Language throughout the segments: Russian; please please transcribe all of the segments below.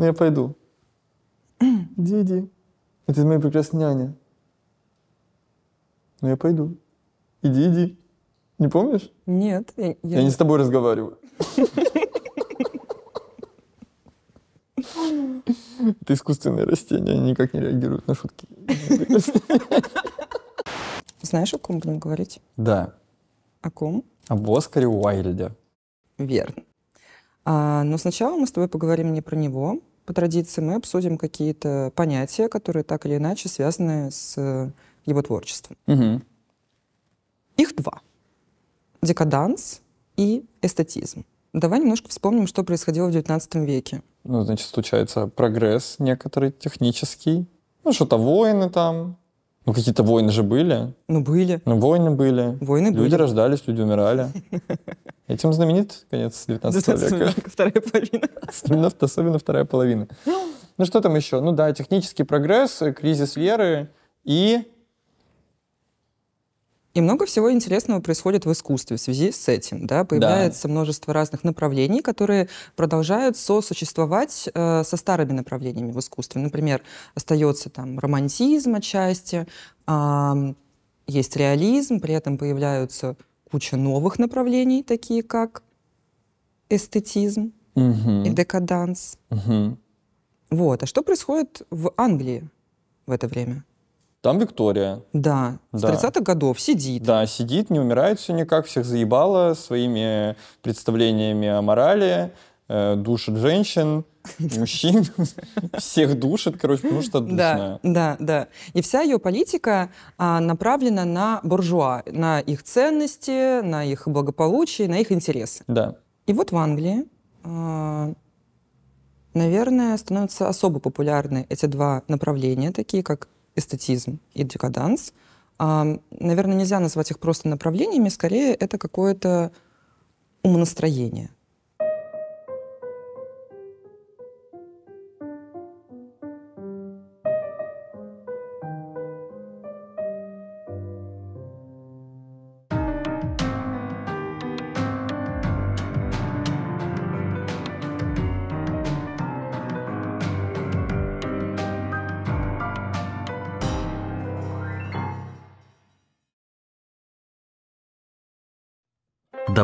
Но ну, я пойду. Иди, иди. Это моя прекрасная няня. Но ну, я пойду. Иди, иди. Не помнишь? Нет. Я, я... я не с тобой разговариваю. Это искусственные растения, они никак не реагируют на шутки. Знаешь, о ком будем говорить? Да. О ком? Об Оскаре Уайльде. Верно. А, но сначала мы с тобой поговорим не про него, по традиции мы обсудим какие-то понятия, которые так или иначе связаны с э, его творчеством. Угу. Их два. Декаданс и эстетизм. Давай немножко вспомним, что происходило в XIX веке. Ну, значит, случается прогресс некоторый технический. Ну, что-то войны там, ну, какие-то войны же были. Ну, были. Ну, войны были. Войны люди были. Люди рождались, люди умирали. Этим знаменит конец 19 века. Вторая половина. Особенно вторая половина. Ну, что там еще? Ну да, технический прогресс, кризис веры и и много всего интересного происходит в искусстве в связи с этим. Да? Появляется да. множество разных направлений, которые продолжают сосуществовать э, со старыми направлениями в искусстве. Например, остается там романтизм отчасти, э, есть реализм, при этом появляются куча новых направлений, такие как эстетизм угу. и декаданс. Угу. Вот. А что происходит в Англии в это время? Там Виктория. Да, да. с 30-х годов сидит. Да, сидит, не умирает все никак, всех заебала своими представлениями о морали, э, душит женщин, мужчин, всех душит, короче, потому что душная. Да, да, да. И вся ее политика а, направлена на буржуа, на их ценности, на их благополучие, на их интересы. Да. И вот в Англии, а, наверное, становятся особо популярны эти два направления, такие как эстетизм и декаданс. А, наверное, нельзя назвать их просто направлениями, скорее это какое-то умонастроение.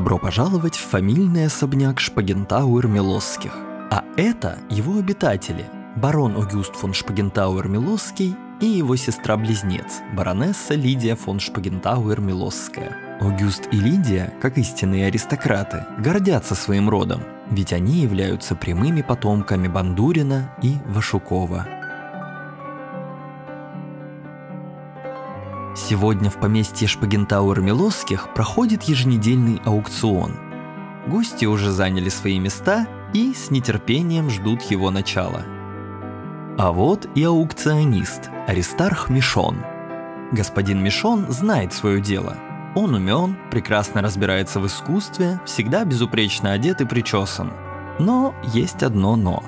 Добро пожаловать в фамильный особняк Шпагентауэр Милосских. А это его обитатели – барон Огюст фон Шпагентауэр Милосский и его сестра-близнец, баронесса Лидия фон Шпагентауэр Милосская. Огюст и Лидия, как истинные аристократы, гордятся своим родом, ведь они являются прямыми потомками Бандурина и Вашукова – Сегодня в поместье Шпагентауэр Милосских проходит еженедельный аукцион. Гости уже заняли свои места и с нетерпением ждут его начала. А вот и аукционист Аристарх Мишон. Господин Мишон знает свое дело. Он умен, прекрасно разбирается в искусстве, всегда безупречно одет и причесан. Но есть одно «но».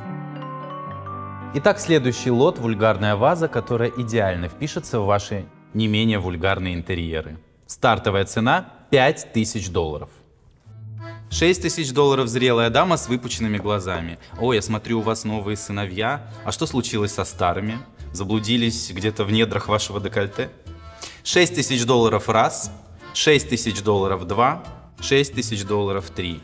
Итак, следующий лот – вульгарная ваза, которая идеально впишется в ваши не менее вульгарные интерьеры. Стартовая цена 5000 долларов. 6 тысяч долларов зрелая дама с выпученными глазами. О, я смотрю, у вас новые сыновья. А что случилось со старыми? Заблудились где-то в недрах вашего декольте?» 6 тысяч долларов раз, 6 тысяч долларов два, 6 тысяч долларов три.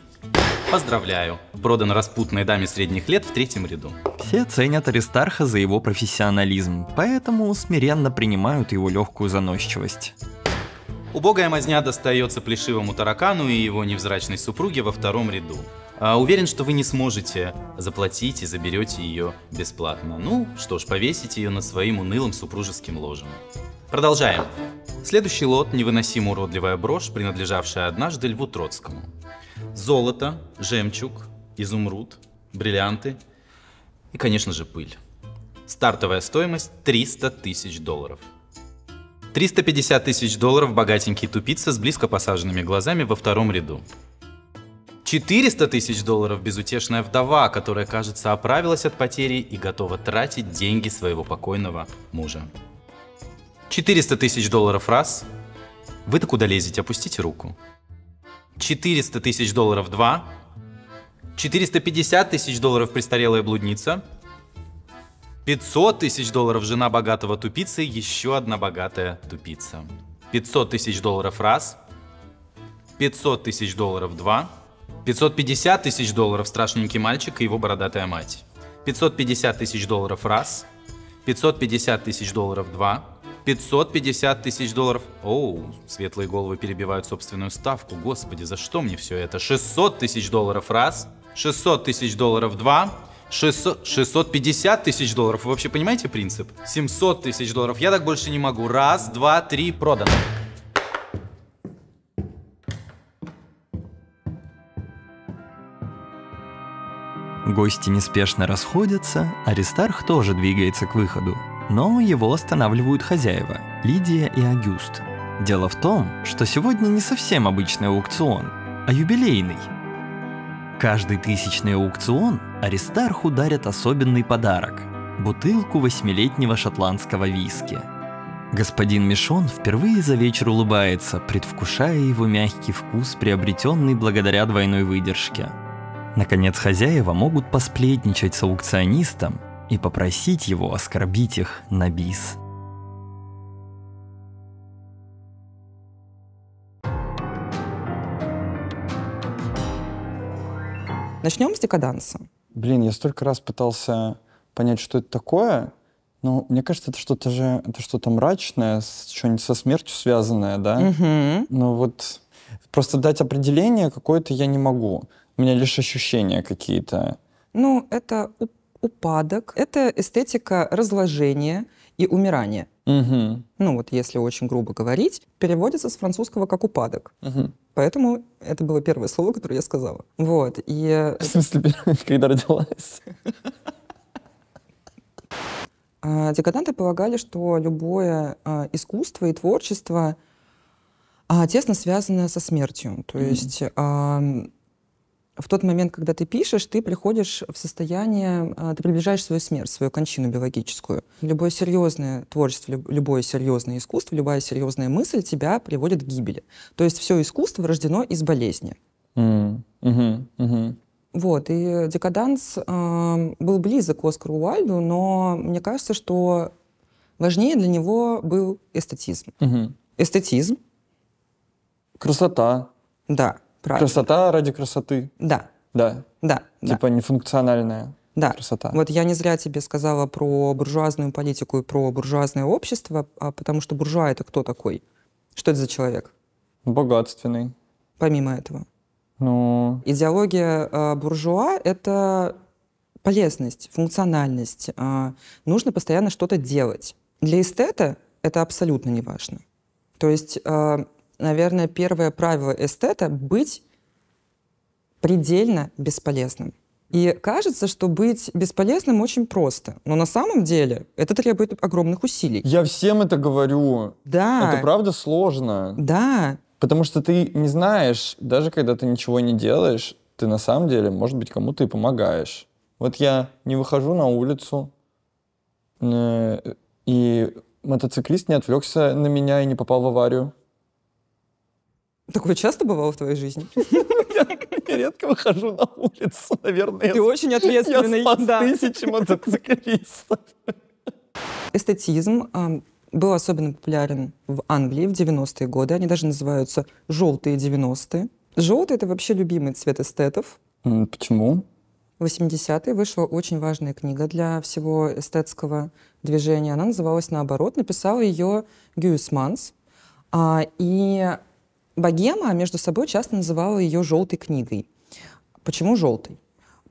Поздравляю, продан распутной даме средних лет в третьем ряду. Все ценят Аристарха за его профессионализм, поэтому смиренно принимают его легкую заносчивость. Убогая мазня достается плешивому таракану и его невзрачной супруге во втором ряду. А уверен, что вы не сможете заплатить и заберете ее бесплатно. Ну что ж, повесите ее на своим унылым супружеским ложем. Продолжаем. Следующий лот – невыносимо уродливая брошь, принадлежавшая однажды Льву Троцкому. Золото, жемчуг, изумруд, бриллианты и, конечно же, пыль. Стартовая стоимость 300 тысяч долларов. 350 тысяч долларов богатенький тупица с близко посаженными глазами во втором ряду. 400 тысяч долларов безутешная вдова, которая, кажется, оправилась от потери и готова тратить деньги своего покойного мужа. 400 тысяч долларов раз. Вы так куда лезете? Опустите руку. 400 тысяч долларов два. 450 тысяч долларов престарелая блудница. 500 тысяч долларов жена богатого тупицы, еще одна богатая тупица. 500 тысяч долларов раз. 500 тысяч долларов два. 550 тысяч долларов страшненький мальчик и его бородатая мать. 550 тысяч долларов раз. 550 тысяч долларов два. 550 тысяч долларов. Оу, светлые головы перебивают собственную ставку. Господи, за что мне все это? 600 тысяч долларов раз. 600 тысяч долларов 2, 600, 650 тысяч долларов. Вы вообще понимаете принцип? 700 тысяч долларов. Я так больше не могу. Раз, два, три, продано. Гости неспешно расходятся, Аристарх тоже двигается к выходу. Но его останавливают хозяева – Лидия и Агюст. Дело в том, что сегодня не совсем обычный аукцион, а юбилейный – Каждый тысячный аукцион Аристарху дарят особенный подарок – бутылку восьмилетнего шотландского виски. Господин Мишон впервые за вечер улыбается, предвкушая его мягкий вкус, приобретенный благодаря двойной выдержке. Наконец хозяева могут посплетничать с аукционистом и попросить его оскорбить их на бис. Начнем с декаданса. Блин, я столько раз пытался понять, что это такое, но мне кажется, это что-то же, это что-то мрачное, что-нибудь со смертью связанное, да? Угу. Но вот просто дать определение какое-то я не могу. У меня лишь ощущения какие-то. Ну, это упадок, это эстетика разложения, и умирание. Угу. Ну вот если очень грубо говорить, переводится с французского как упадок. Угу. Поэтому это было первое слово, которое я сказала. Вот, и... В смысле, когда родилась? А, декаданты полагали, что любое а, искусство и творчество а, тесно связано со смертью. То есть в тот момент, когда ты пишешь, ты приходишь в состояние, а, ты приближаешь свою смерть, свою кончину биологическую. Любое серьезное творчество, любое серьезное искусство, любая серьезная мысль тебя приводит к гибели. То есть все искусство рождено из болезни. Mm. Mm-hmm. Mm-hmm. Вот, и «Декаданс» э, был близок к Оскару Уайльду, но мне кажется, что важнее для него был эстетизм. Угу. Эстетизм. Красота. Да правильно. Красота ради красоты. Да. Да. Да. Типа да. нефункциональная. Да. Красота. Вот я не зря тебе сказала про буржуазную политику и про буржуазное общество, а потому что буржуа это кто такой? Что это за человек? Богатственный. Помимо этого. Ну. Идеология э, буржуа это полезность, функциональность. Э, нужно постоянно что-то делать. Для эстета это абсолютно не важно. То есть э, наверное, первое правило эстета — быть предельно бесполезным. И кажется, что быть бесполезным очень просто. Но на самом деле это требует огромных усилий. Я всем это говорю. Да. Это правда сложно. Да. Потому что ты не знаешь, даже когда ты ничего не делаешь, ты на самом деле, может быть, кому-то и помогаешь. Вот я не выхожу на улицу, э, и мотоциклист не отвлекся на меня и не попал в аварию. Такое часто бывало в твоей жизни? Я редко выхожу на улицу, наверное. Ты очень ответственный. Я спас да. тысячи мотоциклистов. Эстетизм был особенно популярен в Англии в 90-е годы. Они даже называются «желтые 90-е». Желтый — это вообще любимый цвет эстетов. Почему? В 80-е вышла очень важная книга для всего эстетского движения. Она называлась «Наоборот». Написал ее Гюс Манс. А, и Богема а между собой часто называла ее «желтой книгой». Почему «желтой»?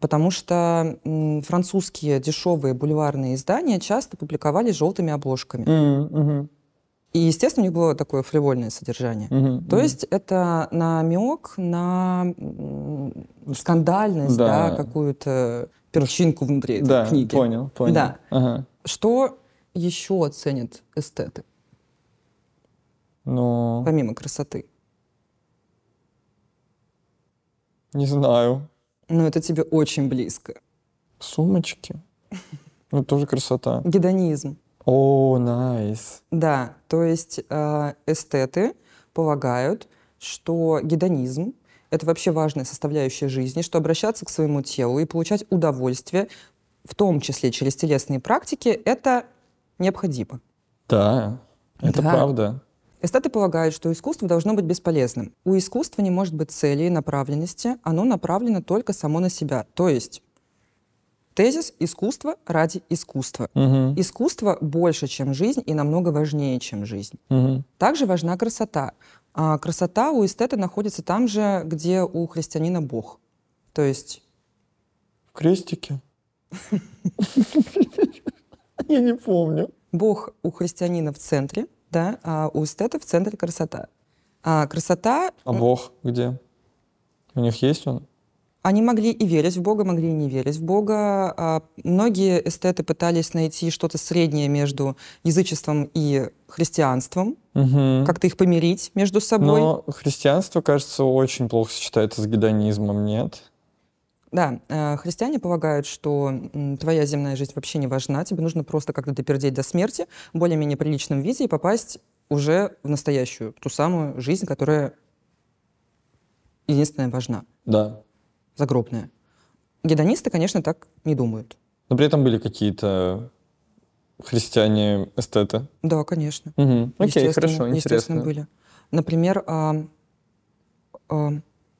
Потому что французские дешевые бульварные издания часто публиковали желтыми обложками. Mm -hmm. И, естественно, у них было такое фривольное содержание. Mm -hmm. То есть это намек на скандальность, да, да какую-то перчинку внутри этой да, книги. Понял, понял. Да. Ага. Что еще ценят эстеты? Но... Ну. Помимо красоты. Не знаю. Но это тебе очень близко. Сумочки. Ну тоже красота. Гедонизм. О, найс. Да, то есть э, эстеты полагают, что гедонизм — это вообще важная составляющая жизни, что обращаться к своему телу и получать удовольствие, в том числе через телесные практики, это необходимо. Да, это да. правда. Эстеты полагают, что искусство должно быть бесполезным. У искусства не может быть цели и направленности, оно направлено только само на себя. То есть тезис «искусство ради искусства». Угу. Искусство больше, чем жизнь, и намного важнее, чем жизнь. Угу. Также важна красота. А красота у эстета находится там же, где у христианина Бог. То есть... В крестике? Я не помню. Бог у христианина в центре, да, а у эстетов в центре красота. А красота... А Бог где? У них есть он? Они могли и верить в Бога, могли и не верить в Бога. А многие эстеты пытались найти что-то среднее между язычеством и христианством, угу. как-то их помирить между собой. Но христианство, кажется, очень плохо сочетается с гедонизмом, нет? Да, э, христиане полагают, что твоя земная жизнь вообще не важна, тебе нужно просто как-то допердеть до смерти, более-менее приличном виде и попасть уже в настоящую, ту самую жизнь, которая единственная важна. Да. Загробная. Гедонисты, конечно, так не думают. Но при этом были какие-то христиане эстеты. Да, конечно. Угу. Окей, хорошо, интересно. Естественно, были. Например, а, а,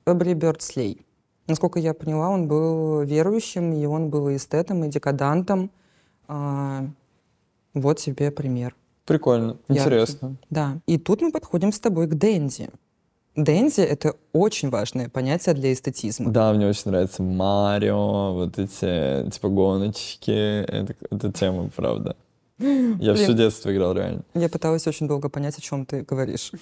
Эбри Бёрдслей. Насколько я поняла, он был верующим, и он был эстетом, и декадантом. А, вот тебе пример. Прикольно, интересно. Яркий. Да. И тут мы подходим с тобой к Дэнди. Дэнди — это очень важное понятие для эстетизма. Да, мне очень нравится Марио, вот эти, типа, гоночки. Это, это тема, правда. Я Блин. все детство играл, реально. Я пыталась очень долго понять, о чем ты говоришь.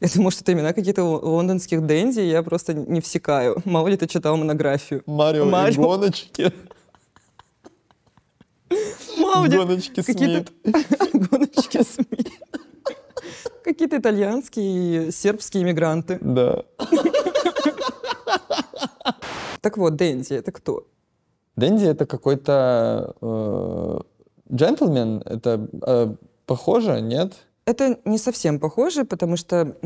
Это, может, это имена какие-то лондонских денди, я просто не всекаю. Мало ли ты читал монографию. Марио, Марио. и гоночки. Гоночки СМИ. Гоночки СМИ. Какие-то итальянские и сербские иммигранты. Да. Так вот, Дэнди — это кто? Дэнди — это какой-то э, джентльмен. Это э, похоже, нет? это не совсем похоже, потому что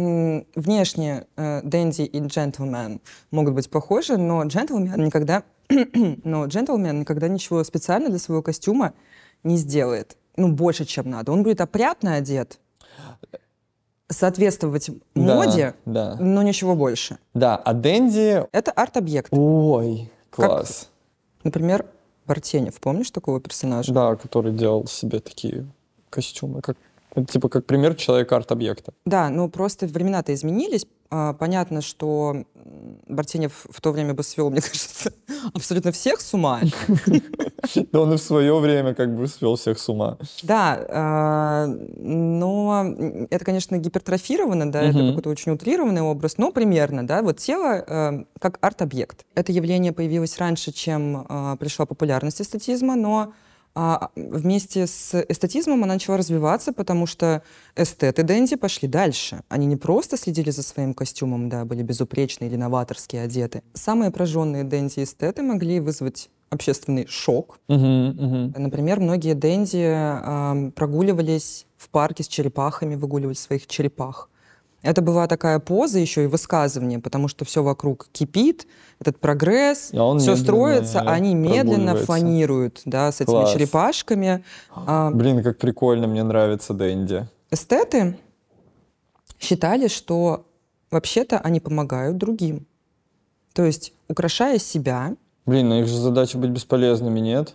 внешне э, Дэнди и джентльмен могут быть похожи, но джентльмен никогда, но джентльмен никогда ничего специально для своего костюма не сделает. Ну, больше, чем надо. Он будет опрятно одет, соответствовать да, моде, да. но ничего больше. Да, а Дэнди... Это арт-объект. Ой, класс. Как, например, Бартенев. Помнишь такого персонажа? Да, который делал себе такие костюмы, как это ну, типа как пример человека арт-объекта. Да, ну просто времена-то изменились. А, понятно, что Бартенев в то время бы свел, мне кажется, абсолютно всех с ума. Да он и в свое время как бы свел всех с ума. Да, а, но это, конечно, гипертрофировано, да, это какой-то очень утрированный образ, но примерно, да, вот тело э, как арт-объект. Это явление появилось раньше, чем а, пришла популярность эстетизма, но а вместе с эстетизмом она начала развиваться, потому что эстеты Дэнди пошли дальше. Они не просто следили за своим костюмом, да, были безупречны или новаторские одеты. Самые прожженные Дэнди эстеты могли вызвать общественный шок. Uh-huh, uh-huh. Например, многие Дэнди э, прогуливались в парке с черепахами, выгуливали своих черепах. Это была такая поза еще и высказывание, потому что все вокруг кипит, этот прогресс, а он все строится, а они медленно фланируют, да, с этими Класс. черепашками. А, Блин, как прикольно, мне нравится Дэнди. Эстеты считали, что вообще-то они помогают другим. То есть, украшая себя... Блин, но ну их же задача быть бесполезными, нет?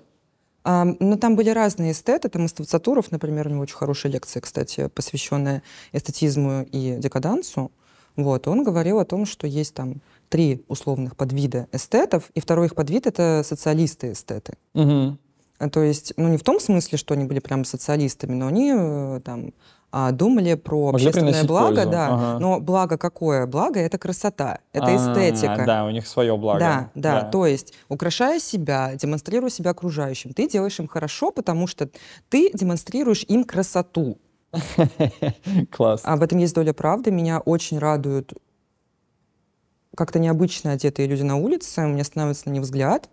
Но там были разные эстеты, там эстет Сатуров, например, у него очень хорошая лекция, кстати, посвященная эстетизму и декадансу. Вот, он говорил о том, что есть там три условных подвида эстетов, и второй их подвид — это социалисты-эстеты. Угу. А, то есть, ну, не в том смысле, что они были прям социалистами, но они э, там а, думали про общественное благо, пользу. да. Ага. Но благо какое? Благо это красота, это А-а-а, эстетика. Да, у них свое благо. Да, да, да. То есть, украшая себя, демонстрируя себя окружающим, ты делаешь им хорошо, потому что ты демонстрируешь им красоту. Класс. А в этом есть доля правды. Меня очень радуют как-то необычно одетые люди на улице. У меня становится на них взгляд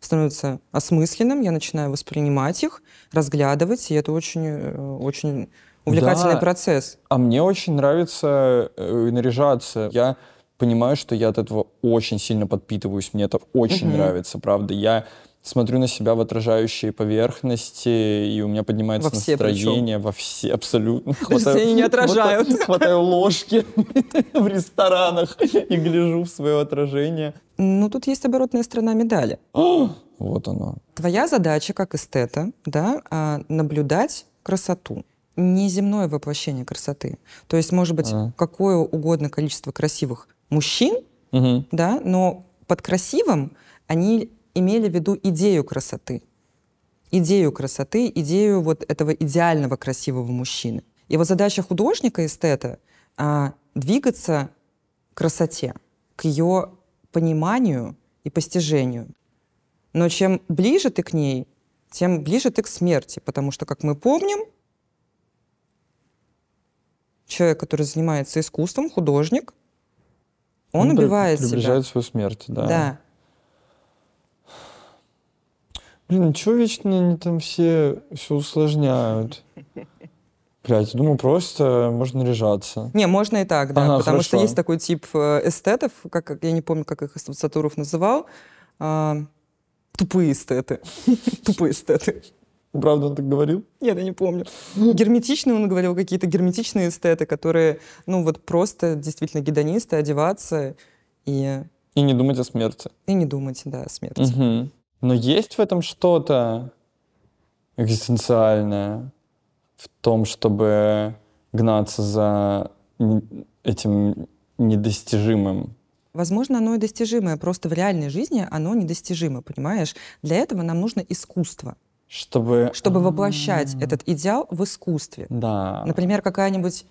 становится осмысленным, я начинаю воспринимать их, разглядывать, и это очень, э, очень увлекательный да. процесс. А мне очень нравится э, наряжаться. Я понимаю, что я от этого очень сильно подпитываюсь. Мне это очень угу. нравится, правда. Я смотрю на себя в отражающие поверхности, и у меня поднимается во все настроение причем. во все абсолютно. Хватаю, все не отражают. Хватаю, хватаю ложки в ресторанах и гляжу в свое отражение. Ну, тут есть оборотная сторона медали. вот оно. Твоя задача как эстета, да, а, наблюдать красоту неземное воплощение красоты. То есть, может быть, а. какое угодно количество красивых мужчин, угу. да, но под красивым они имели в виду идею красоты. Идею красоты, идею вот этого идеального красивого мужчины. Его задача художника, эстета, а, двигаться к красоте, к ее пониманию и постижению. Но чем ближе ты к ней, тем ближе ты к смерти, потому что, как мы помним, человек, который занимается искусством, художник, он, он ну, убивает себя. Приближает свою смерть, да. Да. Блин, ну чего вечно они там все все усложняют? Блять, думаю, просто можно наряжаться. Не, можно и так, да. Ага, потому хорошо. что есть такой тип э, эстетов, как, как я не помню, как их Сатуров называл, а, тупые эстеты. Тупые эстеты. Правда он так говорил? Нет, я не помню. Герметичные он говорил, какие-то герметичные эстеты, которые, ну вот просто действительно гедонисты, одеваться и... И не думать о смерти. И не думать, да, о смерти. Угу. Но есть в этом что-то экзистенциальное в том, чтобы гнаться за этим недостижимым? Возможно, оно и достижимое, просто в реальной жизни оно недостижимо, понимаешь? Для этого нам нужно искусство. Чтобы... Чтобы воплощать этот идеал в искусстве. Да. Например, какая-нибудь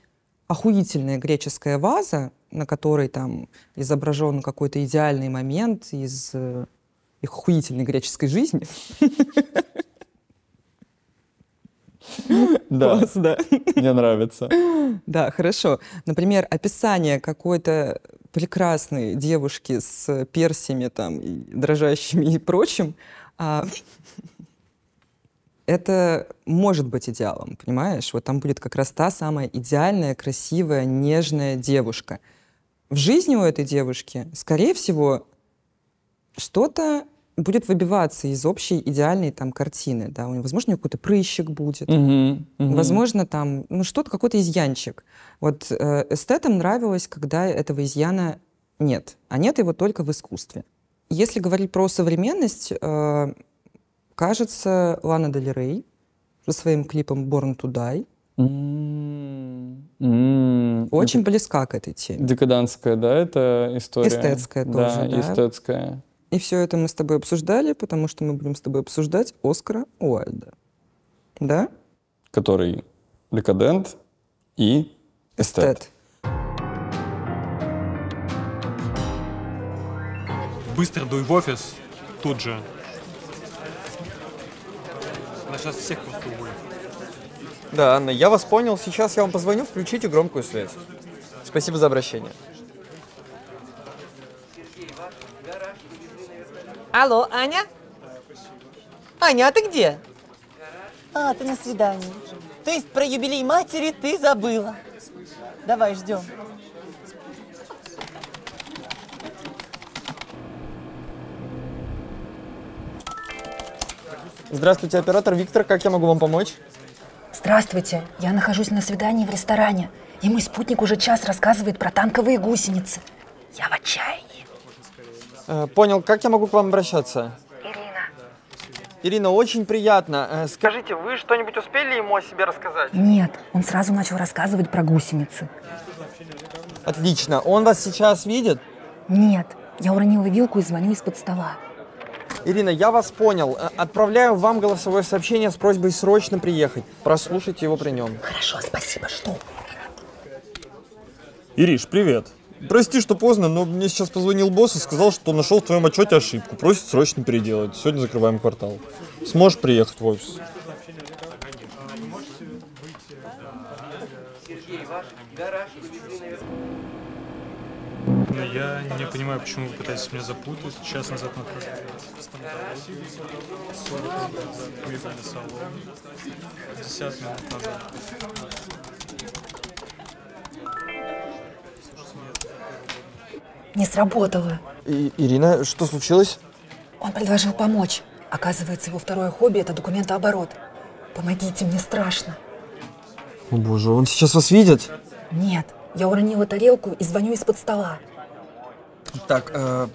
охуительная греческая ваза, на которой там изображен какой-то идеальный момент из э, их охуительной греческой жизни. Да. да. Мне нравится. Да, хорошо. Например, описание какой-то прекрасной девушки с персиями там, дрожащими и прочим, а, это может быть идеалом, понимаешь? Вот там будет как раз та самая идеальная, красивая, нежная девушка. В жизни у этой девушки, скорее всего, что-то будет выбиваться из общей идеальной там картины, да, у него, возможно, у него какой-то прыщик будет, угу, uh угу. -huh, возможно, там, ну, что-то, какой-то изъянчик. Вот э, эстетам нравилось, когда этого изъяна нет, а нет его только в искусстве. Если говорить про современность, э, кажется, Лана Дель Рей со своим клипом «Born to Die». М-м-м. Очень близка к этой теме. Декаданская, да, это история? Эстетская тоже, да. да. эстетская. И все это мы с тобой обсуждали, потому что мы будем с тобой обсуждать Оскара Уайльда. Да? Который декадент и эстет. эстет. Быстро дуй в офис, тут же. Она сейчас всех просто уволит. Да, Анна, я вас понял. Сейчас я вам позвоню, включите громкую связь. Спасибо за обращение. Алло, Аня? Аня, а ты где? А, ты на свидании. То есть про юбилей матери ты забыла. Давай, ждем. Здравствуйте, оператор Виктор, как я могу вам помочь? Здравствуйте, я нахожусь на свидании в ресторане, и мой спутник уже час рассказывает про танковые гусеницы. Я в отчаянии. Э, понял, как я могу к вам обращаться? Ирина. Ирина, очень приятно. Э, скажите, вы что-нибудь успели ему о себе рассказать? Нет, он сразу начал рассказывать про гусеницы. Отлично. Он вас сейчас видит? Нет, я уронила вилку и звоню из-под стола. Ирина, я вас понял. Э, отправляю вам голосовое сообщение с просьбой срочно приехать. Прослушайте его при нем. Хорошо, спасибо, Что? Ириш, привет. Прости, что поздно, но мне сейчас позвонил босс и сказал, что нашел в твоем отчете ошибку. Просит срочно переделать. Сегодня закрываем квартал. Сможешь приехать в офис? Сергей, ваш гараж но я не понимаю, почему вы пытаетесь меня запутать. Час назад на выехали салон. 50 минут назад. Не сработало. И, Ирина, что случилось? Он предложил помочь. Оказывается, его второе хобби – это документооборот. Помогите, мне страшно. О боже, он сейчас вас видит? Нет, я уронила тарелку и звоню из-под стола. Так, э,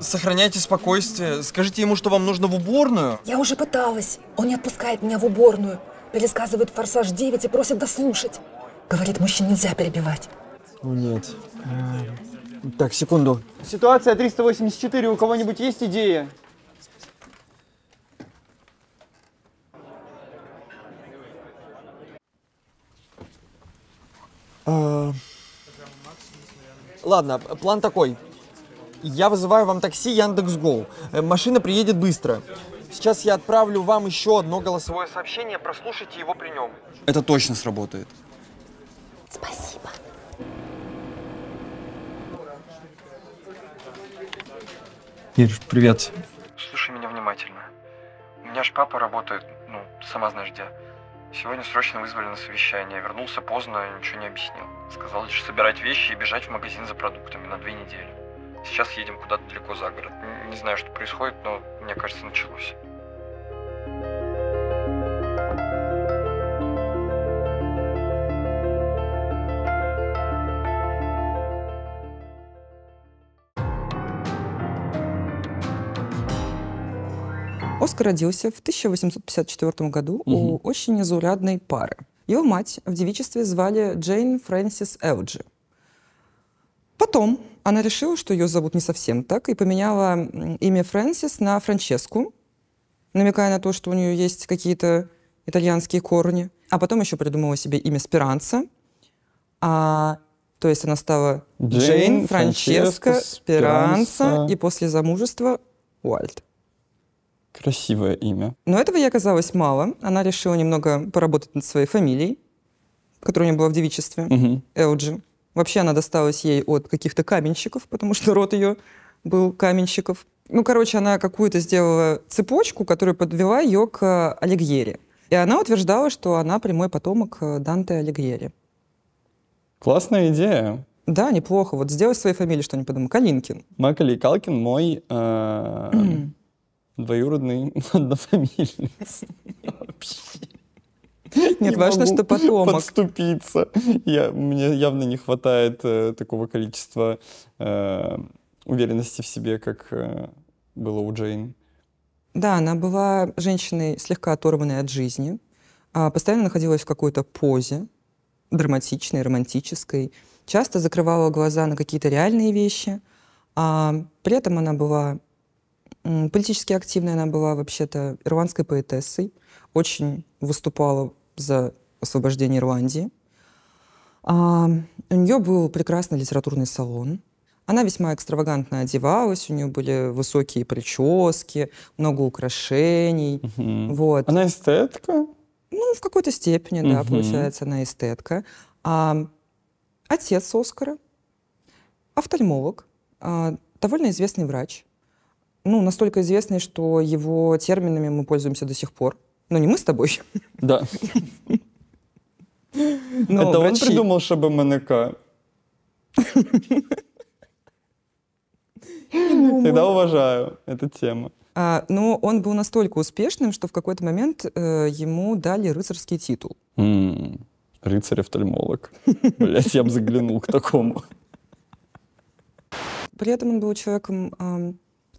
сохраняйте спокойствие. Скажите ему, что вам нужно в уборную. Я уже пыталась. Он не отпускает меня в уборную. Пересказывает «Форсаж 9» и просит дослушать. Говорит, мужчин нельзя перебивать. Ну, нет. так, секунду. Ситуация 384. У кого-нибудь есть идея? Uh... Ладно, план такой. Я вызываю вам такси Яндекс.Гоу. Э, машина приедет быстро. Сейчас я отправлю вам еще одно голосовое сообщение, прослушайте его при нем. Это точно сработает. Спасибо. Ир, привет. Слушай меня внимательно. У меня ж папа работает, ну, сама знаешь где. Сегодня срочно вызвали на совещание. Вернулся поздно, ничего не объяснил. Сказал лишь собирать вещи и бежать в магазин за продуктами на две недели. Сейчас едем куда-то далеко за город. Не знаю, что происходит, но мне кажется, началось. Оскар родился в 1854 году угу. у очень незаурядной пары. Его мать в девичестве звали Джейн Фрэнсис Элджи. Потом она решила, что ее зовут не совсем так, и поменяла имя Фрэнсис на Франческу, намекая на то, что у нее есть какие-то итальянские корни. А потом еще придумала себе имя Спиранца. А, то есть она стала Джейн, Джейн Франческа, Франческа Спиранца, Спиранца, и после замужества Уальт. Красивое имя. Но этого ей оказалось мало. Она решила немного поработать над своей фамилией, которая у нее была в девичестве, угу. Элджи. Вообще она досталась ей от каких-то каменщиков, потому что род ее был каменщиков. Ну, короче, она какую-то сделала цепочку, которая подвела ее к э, Алигьери. И она утверждала, что она прямой потомок э, Данте Алигьери. Классная идея. Да, неплохо. Вот сделай своей фамилии что-нибудь, подумай. Калинкин. Макали Калкин мой э -э двоюродный однофамильный. Нет, не важно, что потом. Подступиться. Я, мне явно не хватает э, такого количества э, уверенности в себе, как э, было у Джейн. Да, она была женщиной слегка оторванной от жизни, э, постоянно находилась в какой-то позе, драматичной, романтической, часто закрывала глаза на какие-то реальные вещи, а при этом она была Политически активная она была вообще-то ирландской поэтессой, очень выступала за освобождение Ирландии. А, у нее был прекрасный литературный салон. Она весьма экстравагантно одевалась, у нее были высокие прически, много украшений. Угу. Вот. Она эстетка? Ну, в какой-то степени, угу. да, получается, она эстетка. А, отец Оскара, офтальмолог, а, довольно известный врач – ну, настолько известный, что его терминами мы пользуемся до сих пор. Но не мы с тобой. Да. Но Это врачи... он придумал чтобы ШБМНК? Тогда уважаю эту тему. А, но он был настолько успешным, что в какой-то момент э, ему дали рыцарский титул. Mm, Рыцарь-офтальмолог. Блять, я бы заглянул к такому. При этом он был человеком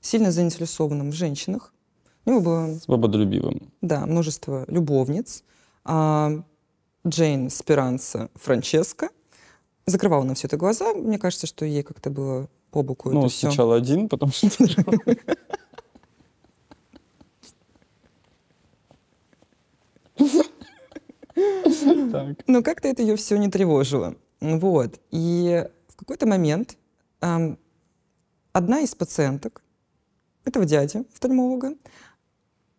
сильно заинтересованным в женщинах. У него было... Свободолюбивым. Да, множество любовниц. А Джейн Спиранса Франческо закрывала на все это глаза. Мне кажется, что ей как-то было по боку ну, это все. один, потом что ну как-то это ее все не тревожило. Вот. И в какой-то момент одна из пациенток этого дяди, офтальмолога,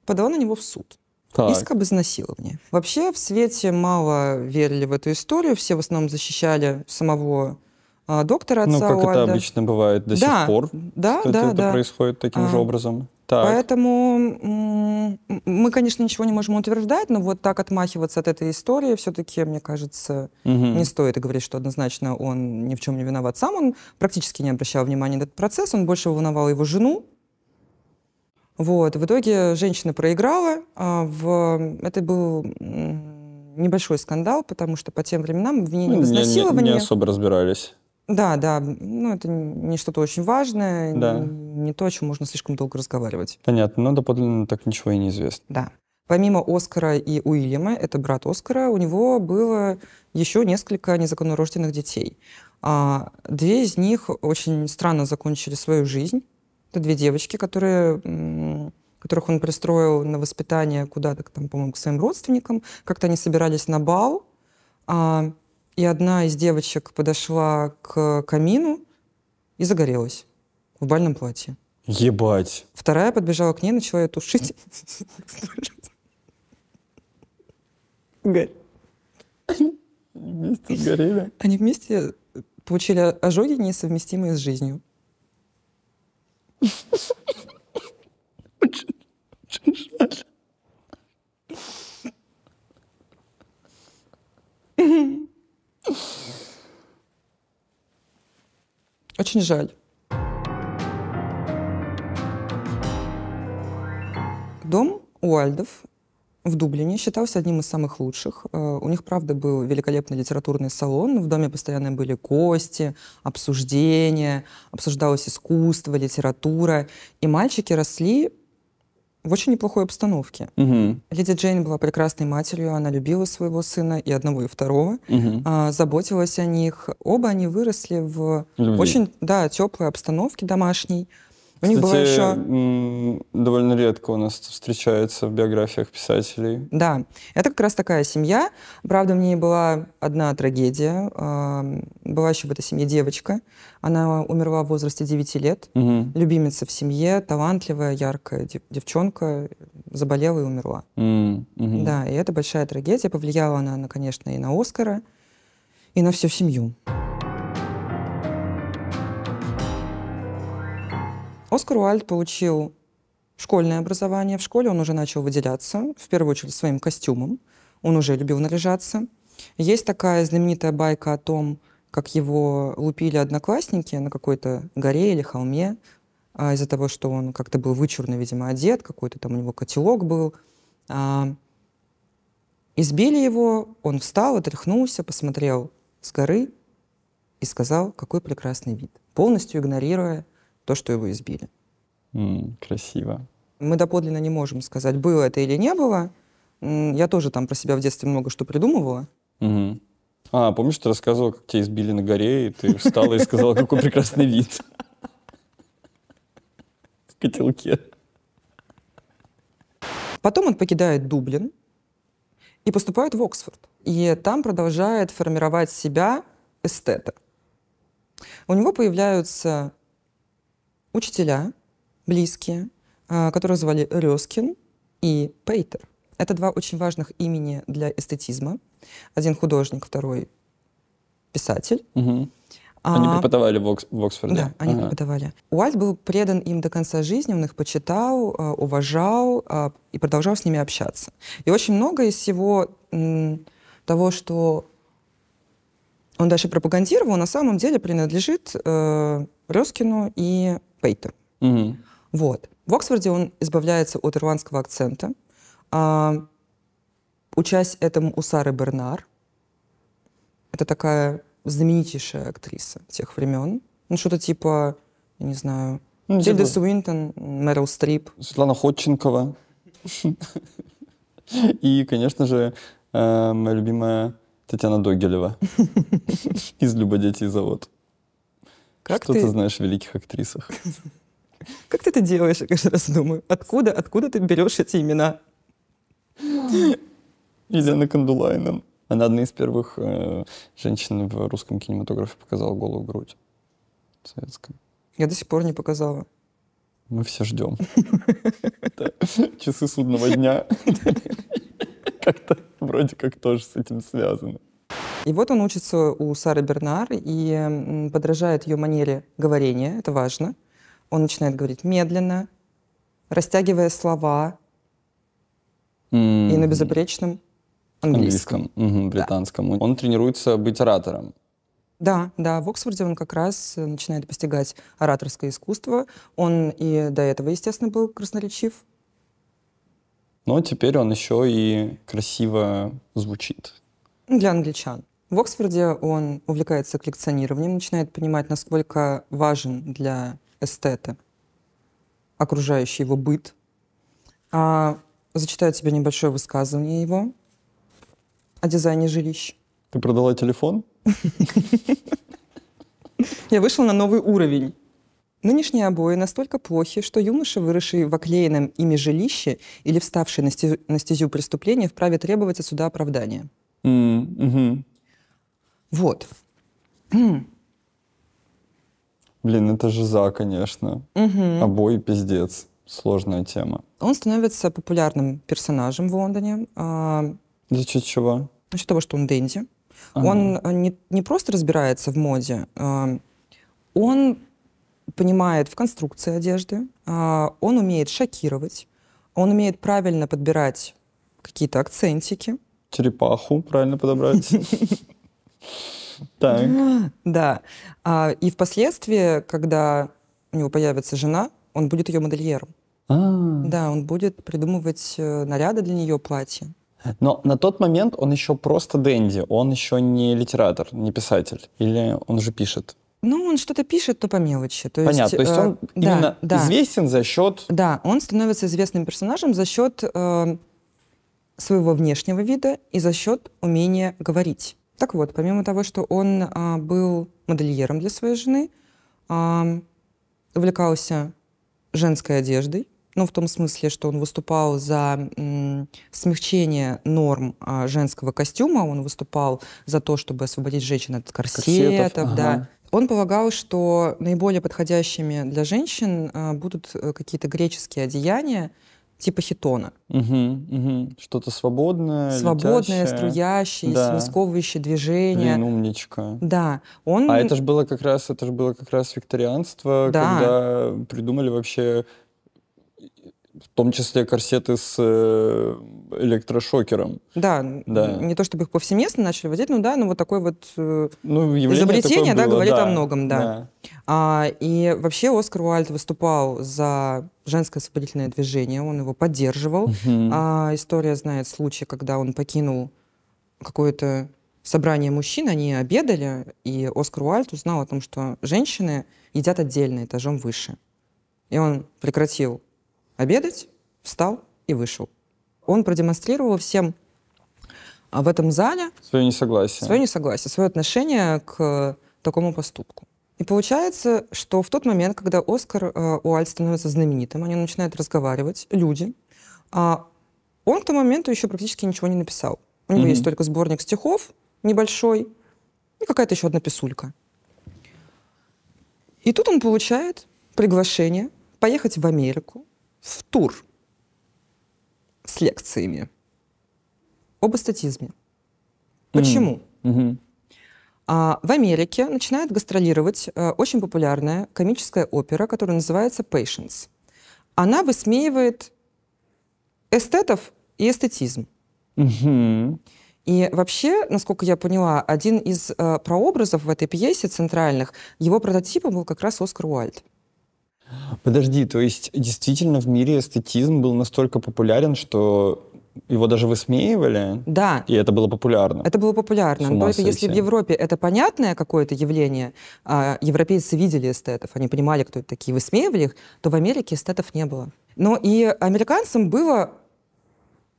подала на него в суд. Так. Иск об изнасиловании. Вообще в свете мало верили в эту историю, все в основном защищали самого а, доктора ну, отца Ну, как Уальда. это обычно бывает до да, сих пор, да, что да, это, да. это происходит таким а, же образом. Так. Поэтому мы, конечно, ничего не можем утверждать, но вот так отмахиваться от этой истории все-таки, мне кажется, угу. не стоит говорить, что однозначно он ни в чем не виноват. Сам он практически не обращал внимания на этот процесс, он больше волновал его жену, вот. В итоге женщина проиграла. А, в... Это был небольшой скандал, потому что по тем временам обвинение ну, в изнасиловании... Не, не особо разбирались. Да, да. Ну, это не что-то очень важное, да. не, не то, о чем можно слишком долго разговаривать. Понятно. Но доподлинно так ничего и не известно. Да. Помимо Оскара и Уильяма, это брат Оскара, у него было еще несколько незаконнорожденных детей. А, две из них очень странно закончили свою жизнь. Это две девочки, которые которых он пристроил на воспитание куда-то, там, по-моему, к своим родственникам. Как-то они собирались на бал, а, и одна из девочек подошла к камину и загорелась в бальном платье. Ебать. Вторая подбежала к ней, начала ее тушить. Вместе сгорели. Они вместе получили ожоги, несовместимые с жизнью. Очень, очень жаль. Очень жаль. Дом Уальдов в Дублине, считался одним из самых лучших. Э, у них, правда, был великолепный литературный салон. В доме постоянно были гости, обсуждения, обсуждалось искусство, литература. И мальчики росли в очень неплохой обстановке. Угу. Леди Джейн была прекрасной матерью, она любила своего сына и одного, и второго, угу. а, заботилась о них. Оба они выросли в Любви. очень да, теплой обстановке домашней. У них было еще... довольно редко у нас встречается в биографиях писателей. Да, это как раз такая семья. Правда, в ней была одна трагедия. А, была еще в этой семье девочка. Она умерла в возрасте 9 лет. Угу. Любимица в семье, талантливая, яркая девчонка. Заболела и умерла. Угу. Да, и это большая трагедия. Повлияла она, конечно, и на Оскара, и на всю семью. Оскар Уальд получил школьное образование. В школе он уже начал выделяться, в первую очередь своим костюмом. Он уже любил наряжаться. Есть такая знаменитая байка о том, как его лупили одноклассники на какой-то горе или холме а, из-за того, что он как-то был вычурно, видимо, одет, какой-то там у него котелок был. А, избили его, он встал, отряхнулся, посмотрел с горы и сказал, какой прекрасный вид, полностью игнорируя то, что его избили. Mm, красиво. Мы доподлинно не можем сказать, было это или не было. Я тоже там про себя в детстве много что придумывала. Mm-hmm. А, помнишь, ты рассказывала, как тебя избили на горе, и ты встала и сказала, какой прекрасный вид. В котелке. Потом он покидает Дублин и поступает в Оксфорд. И там продолжает формировать себя эстета. У него появляются учителя, близкие, а, которые звали Резкин и Пейтер. Это два очень важных имени для эстетизма. Один художник, второй писатель. Угу. Они преподавали в, Окс в Оксфорде? Да, они ага. преподавали. Уальт был предан им до конца жизни, он их почитал, а, уважал и продолжал с ними общаться. И очень много из всего того, что он дальше пропагандировал, на самом деле принадлежит э, Рёскину и Пейтеру. Угу. Вот. В Оксфорде он избавляется от ирландского акцента. А, учась этому у Сары Бернар. Это такая знаменитейшая актриса тех времен. Ну, что-то типа, я не знаю, ну, Тильда Суинтон, Мэрил Стрип. Светлана Ходченкова. И, конечно же, э, моя любимая Татьяна Догелева, из «Любодетий завод». Как Что ты... ты знаешь о великих актрисах? Как ты это делаешь, я каждый раз думаю. Откуда, откуда ты берешь эти имена? Елена Кандулайна. Она одна из первых э, женщин в русском кинематографе показала голую грудь. советском. Я до сих пор не показала. Мы все ждем. Часы судного дня. Как-то вроде как тоже с этим связано. И вот он учится у Сары Бернар и подражает ее манере говорения, это важно. Он начинает говорить медленно, растягивая слова mm. и на безупречном английском. английском. Угу, британском. Да. Он тренируется быть оратором. Да, да, в Оксфорде он как раз начинает постигать ораторское искусство. Он и до этого, естественно, был красноречив, но теперь он еще и красиво звучит. Для англичан. В Оксфорде он увлекается коллекционированием, начинает понимать, насколько важен для эстета окружающий его быт. А, зачитаю тебе небольшое высказывание его о дизайне жилищ. Ты продала телефон? Я вышла на новый уровень. Нынешние обои настолько плохи, что юноша, выросший в оклеенном ими жилище или вставший на стезю, на стезю преступления, вправе требовать от суда оправдания. Mm -hmm. Вот. Блин, это же за, конечно. Mm -hmm. Обои пиздец. Сложная тема. Он становится популярным персонажем в Лондоне. А... За счет чего? За счет того, что он Дэнди. Ага. Он а, не, не просто разбирается в моде, а он понимает в конструкции одежды, а, он умеет шокировать, он умеет правильно подбирать какие-то акцентики. Черепаху правильно подобрать. Так. Да. А, и впоследствии, когда у него появится жена, он будет ее модельером. А. Да, он будет придумывать э, наряды для нее, платья. Но на тот момент он еще просто Дэнди, он еще не литератор, не писатель. Или он же пишет? Ну, он что-то пишет, то по мелочи. То Понятно. Есть, то есть э, он э, именно да, известен да. за счет... Да, он становится известным персонажем за счет э, своего внешнего вида и за счет умения говорить. Так вот, помимо того, что он э, был модельером для своей жены, э, увлекался женской одеждой, ну, в том смысле, что он выступал за м, смягчение норм а, женского костюма, он выступал за то, чтобы освободить женщин от корсетов, корсетов да, ага. Он полагал, что наиболее подходящими для женщин а, будут э, какие-то греческие одеяния, типа хитона. Угу, угу. Что-то свободное, Свободное, летящее. струящееся, да. не движение. Блин, умничка. Да. Он... А это же было как раз, это же было как раз викторианство, да. когда придумали вообще в том числе корсеты с э, электрошокером. Да, да. не то чтобы их повсеместно начали вводить, но да, но ну, вот э, ну, такое вот ну, изобретение, да, было, говорит да. о многом, да. да. А, и вообще Оскар Уальд выступал за женское освободительное движение, он его поддерживал. А, история знает случай, когда он покинул какое-то собрание мужчин, они обедали, и Оскар Уальд узнал о том, что женщины едят отдельно, этажом выше. И он прекратил обедать, встал и вышел. Он продемонстрировал всем а, в этом зале свое несогласие, свое, несогласие, свое отношение к такому поступку. И получается, что в тот момент, когда Оскар э, Уальт становится знаменитым, они начинают разговаривать, люди, а он к тому моменту еще практически ничего не написал. У него mm-hmm. есть только сборник стихов небольшой и какая-то еще одна писулька. И тут он получает приглашение поехать в Америку в тур с лекциями об эстетизме. Почему? Mm-hmm. А, в Америке начинает гастролировать а, очень популярная комическая опера, которая называется «Patience». Она высмеивает эстетов и эстетизм. Mm-hmm. И вообще, насколько я поняла, один из э, прообразов в этой пьесе центральных, его прототипом был как раз Оскар Уальд. Подожди, то есть действительно в мире эстетизм был настолько популярен, что его даже высмеивали? Да. И это было популярно? Это было популярно. Но только если в Европе это понятное какое-то явление, а европейцы видели эстетов, они понимали, кто это такие, высмеивали их, то в Америке эстетов не было. Но и американцам было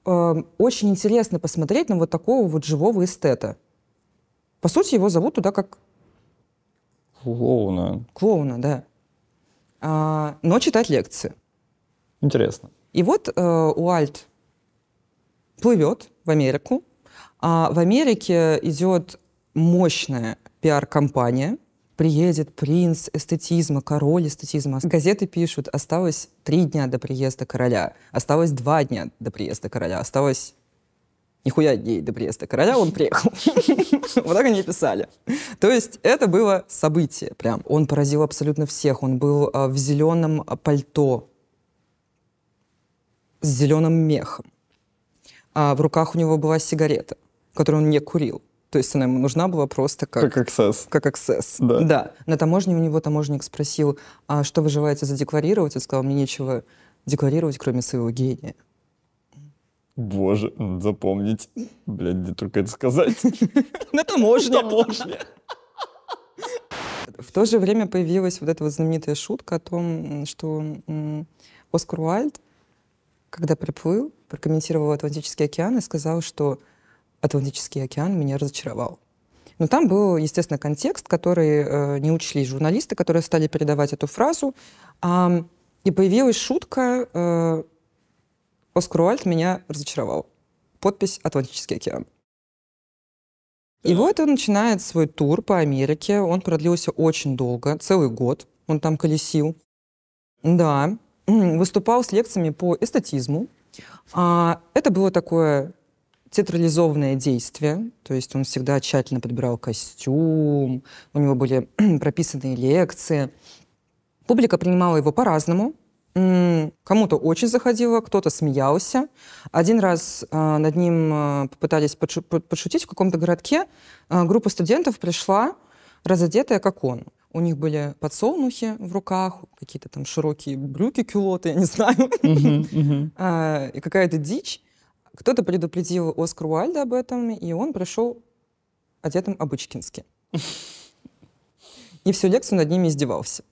э, очень интересно посмотреть на вот такого вот живого эстета. По сути, его зовут туда как... Клоуна. Клоуна, да. А, но читать лекции. Интересно. И вот э, Уальт плывет в Америку. А в Америке идет мощная пиар-компания. Приедет принц эстетизма, король эстетизма. Газеты пишут, осталось три дня до приезда короля, осталось два дня до приезда короля, осталось нихуя гей до приезда короля, он приехал. Вот так они писали. То есть это было событие прям. Он поразил абсолютно всех. Он был а, в зеленом пальто с зеленым мехом. А в руках у него была сигарета, которую он не курил. То есть она ему нужна была просто как... Как аксесс. Как аксесс, да. да. На таможне у него таможник спросил, а что вы желаете задекларировать? Он сказал, мне нечего декларировать, кроме своего гения. Боже, запомнить. Блядь, где только это сказать? На ну, таможне. таможне. В то же время появилась вот эта вот знаменитая шутка о том, что Оскар Уальд, когда приплыл, прокомментировал Атлантический океан и сказал, что Атлантический океан меня разочаровал. Но там был, естественно, контекст, который э, не учли журналисты, которые стали передавать эту фразу. А, и появилась шутка, э, Оскар Уальд меня разочаровал. Подпись «Атлантический океан». И вот он начинает свой тур по Америке. Он продлился очень долго, целый год. Он там колесил. Да, выступал с лекциями по эстетизму. А, это было такое театрализованное действие, то есть он всегда тщательно подбирал костюм, у него были прописанные лекции. Публика принимала его по-разному, Кому-то очень заходило, кто-то смеялся. Один раз э, над ним э, попытались подшу- подшутить в каком-то городке. Э, группа студентов пришла, разодетая, как он. У них были подсолнухи в руках, какие-то там широкие брюки, кюлоты, я не знаю, uh-huh, uh-huh. А, и какая-то дичь. Кто-то предупредил Оскар Уальда об этом, и он пришел одетым обычкински. И всю лекцию над ними издевался.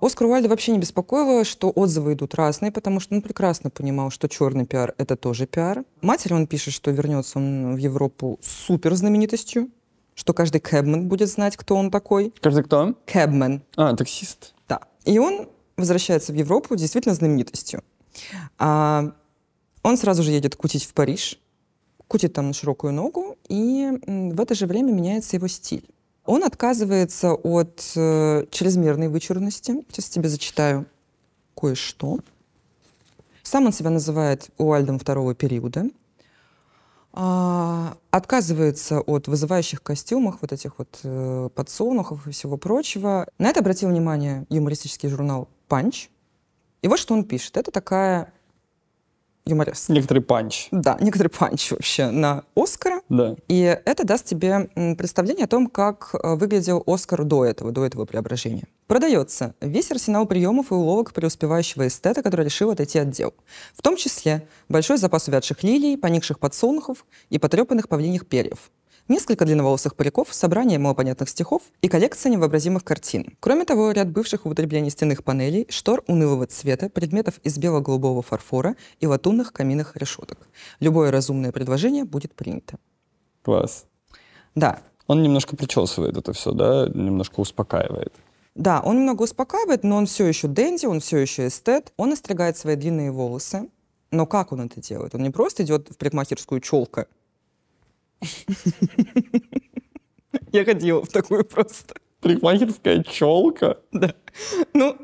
Оскар Уальда вообще не беспокоило, что отзывы идут разные, потому что он прекрасно понимал, что черный пиар — это тоже пиар. Матери он пишет, что вернется он в Европу супер знаменитостью, что каждый кэбмен будет знать, кто он такой. Каждый кто? Кэбмен. А, таксист. Да. И он возвращается в Европу действительно знаменитостью. А он сразу же едет кутить в Париж, кутит там на широкую ногу, и в это же время меняется его стиль. Он отказывается от э, чрезмерной вычурности. Сейчас тебе зачитаю кое-что. Сам он себя называет Уальдом второго периода. А, отказывается от вызывающих костюмов, вот этих вот э, подсолнухов и всего прочего. На это обратил внимание юмористический журнал «Панч». И вот что он пишет. Это такая юморист. Некоторый панч. Да, некоторый панч вообще на Оскара. Да. И это даст тебе представление о том, как э, выглядел Оскар до этого, до этого преображения. Продается весь арсенал приемов и уловок преуспевающего эстета, который решил отойти от дел. В том числе большой запас увядших лилий, поникших подсолнухов и потрепанных павлиних перьев – Несколько длинноволосых париков, собрание малопонятных стихов и коллекция невообразимых картин. Кроме того, ряд бывших употреблений стенных панелей, штор унылого цвета, предметов из бело-голубого фарфора и латунных каминных решеток. Любое разумное предложение будет принято. Класс. Да. Он немножко причесывает это все, да? Немножко успокаивает. Да, он немного успокаивает, но он все еще дэнди, он все еще эстет. Он остригает свои длинные волосы, но как он это делает? Он не просто идет в парикмахерскую челка я ходила в такую просто. Парикмахерская челка? Да. Ну,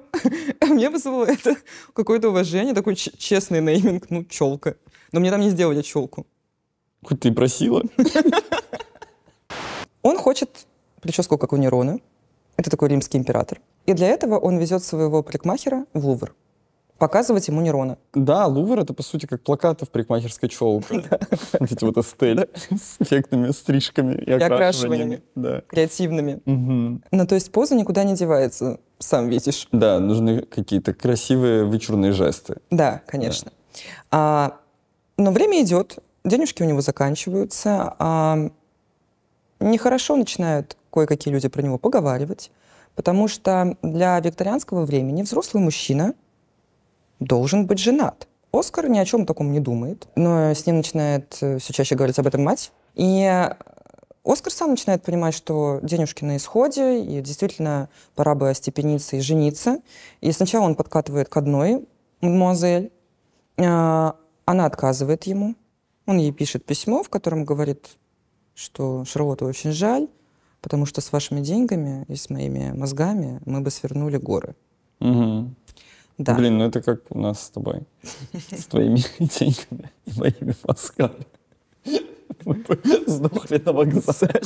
а мне вызвало это какое-то уважение, такой честный нейминг, ну, челка. Но мне там не сделали челку. Хоть ты просила. Он хочет прическу, как у Нерона. Это такой римский император. И для этого он везет своего парикмахера в Лувр показывать ему нейроны. Да, Лувр — это, по сути, как плакаты в парикмахерской челке. Эти вот эстели с эффектными стрижками и окрашиваниями. Креативными. Ну, то есть поза никуда не девается, сам видишь. Да, нужны какие-то красивые вычурные жесты. Да, конечно. А, но время идет, денежки у него заканчиваются, а, нехорошо начинают кое-какие люди про него поговаривать, потому что для викторианского времени взрослый мужчина — должен быть женат. Оскар ни о чем таком не думает, но с ним начинает э, все чаще говорить об этом мать. И э, Оскар сам начинает понимать, что денежки на исходе, и действительно пора бы остепениться и жениться. И сначала он подкатывает к одной мадемуазель, э, она отказывает ему. Он ей пишет письмо, в котором говорит, что Шарлотту очень жаль, потому что с вашими деньгами и с моими мозгами мы бы свернули горы. Угу. Да. Блин, ну это как у нас с тобой, с твоими деньгами и моими фасками, Мы сдохли на вокзале.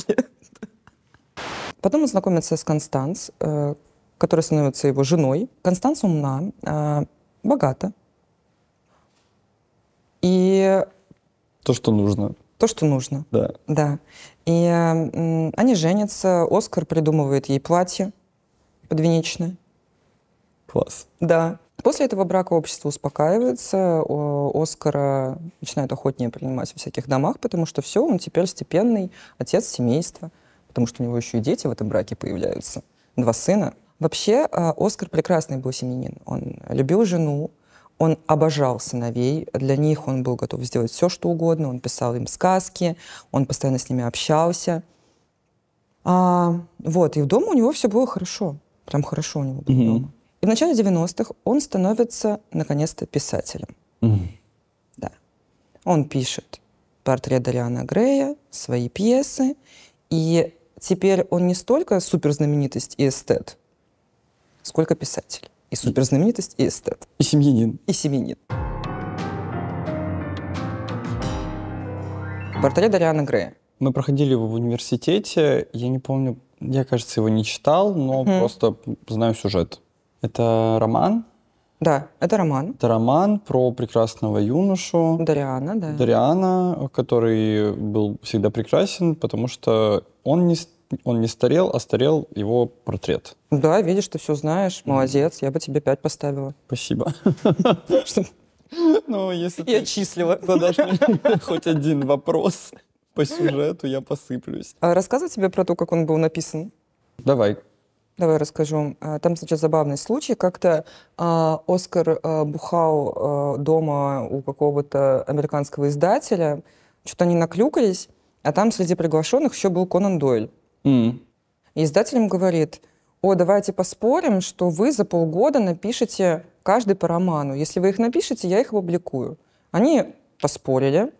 Потом он знакомится с Констанс, э, которая становится его женой. Констанс умна, э, богата. И... То, что нужно. То, что нужно. Да. Да. И они женятся. Оскар придумывает ей платье подвенечное. Класс. Да. После этого брака общество успокаивается, Оскара начинает охотнее принимать во всяких домах, потому что все, он теперь степенный отец семейства, потому что у него еще и дети в этом браке появляются, два сына. Вообще, э, Оскар прекрасный был семьянин. Он любил жену, он обожал сыновей, для них он был готов сделать все, что угодно, он писал им сказки, он постоянно с ними общался. А, вот, и в доме у него все было хорошо, прям хорошо у него было mm-hmm. дома. И в начале 90-х он становится, наконец-то, писателем. Mm. Да. Он пишет портрет Дориана Грея, свои пьесы, и теперь он не столько суперзнаменитость и эстет, сколько писатель. И суперзнаменитость, и эстет. И семьянин. И семьянин. Портрет Дориана Грея. Мы проходили его в университете, я не помню, я, кажется, его не читал, но mm просто знаю сюжет. Это роман? Да, это роман. Это роман про прекрасного юношу. Дариана, да. Дариана, который был всегда прекрасен, потому что он не, он не старел, а старел его портрет. Да, видишь, ты все знаешь, молодец, я бы тебе пять поставила. Спасибо. Ну, если Я числила. Задашь мне хоть один вопрос по сюжету, я посыплюсь. А рассказывай тебе про то, как он был написан? Давай, Давай расскажу. Э, там сейчас забавный случай. Как-то э, Оскар э, бухал э, дома у какого-то американского издателя. Что-то они наклюкались, а там среди приглашенных еще был Конан Дойль. Mm. И издатель им говорит, о, давайте поспорим, что вы за полгода напишете каждый по роману. Если вы их напишете, я их опубликую. Они поспорили,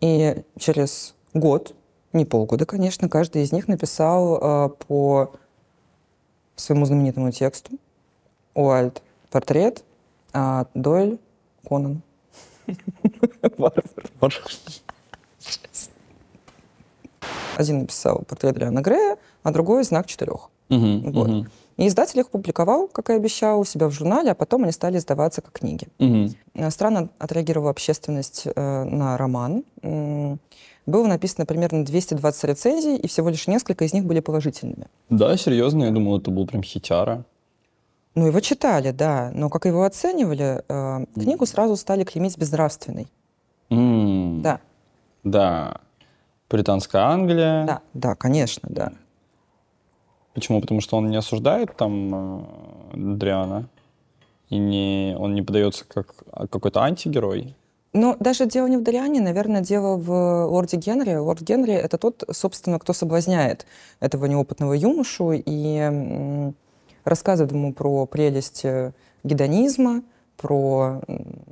и через год, не полгода, конечно, каждый из них написал э, по своему знаменитому тексту Уайльд портрет, а Дойль Конан. Один написал портрет Леона Грея, а другой «Знак четырех». И издатель их публиковал, как и обещал, у себя в журнале, а потом они стали издаваться как книги. Угу. Странно отреагировала общественность э, на роман было написано примерно 220 рецензий, и всего лишь несколько из них были положительными. Да, серьезно, я думал, это был прям хитяра. Ну, его читали, да, но как его оценивали, э, книгу сразу стали клеймить безнравственной. Mm. Да. Да. Британская Англия. Да, да, конечно, да. Почему? Потому что он не осуждает там э, Дриана, и не, он не подается как а, какой-то антигерой. Но ну, даже дело не в Дориане, наверное, дело в э, лорде Генри. Лорд Генри — это тот, собственно, кто соблазняет этого неопытного юношу и рассказывает ему про прелесть э, гедонизма, про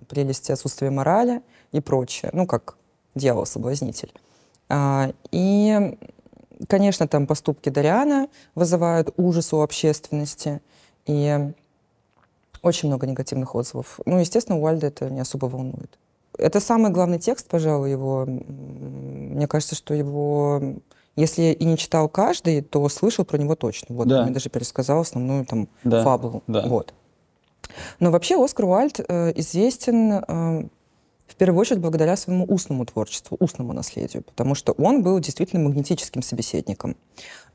прелести отсутствия морали и прочее. Ну, как дьявол-соблазнитель. А, и, конечно, там поступки Дориана вызывают ужас у общественности. И очень много негативных отзывов. Ну, естественно, Уальда это не особо волнует. Это самый главный текст, пожалуй, его. Мне кажется, что его, если и не читал каждый, то слышал про него точно. Вот, да. мне даже пересказал основную там да. фабулу. Да. Вот. Но вообще Оскар Уальд э, известен э, в первую очередь благодаря своему устному творчеству, устному наследию, потому что он был действительно магнетическим собеседником.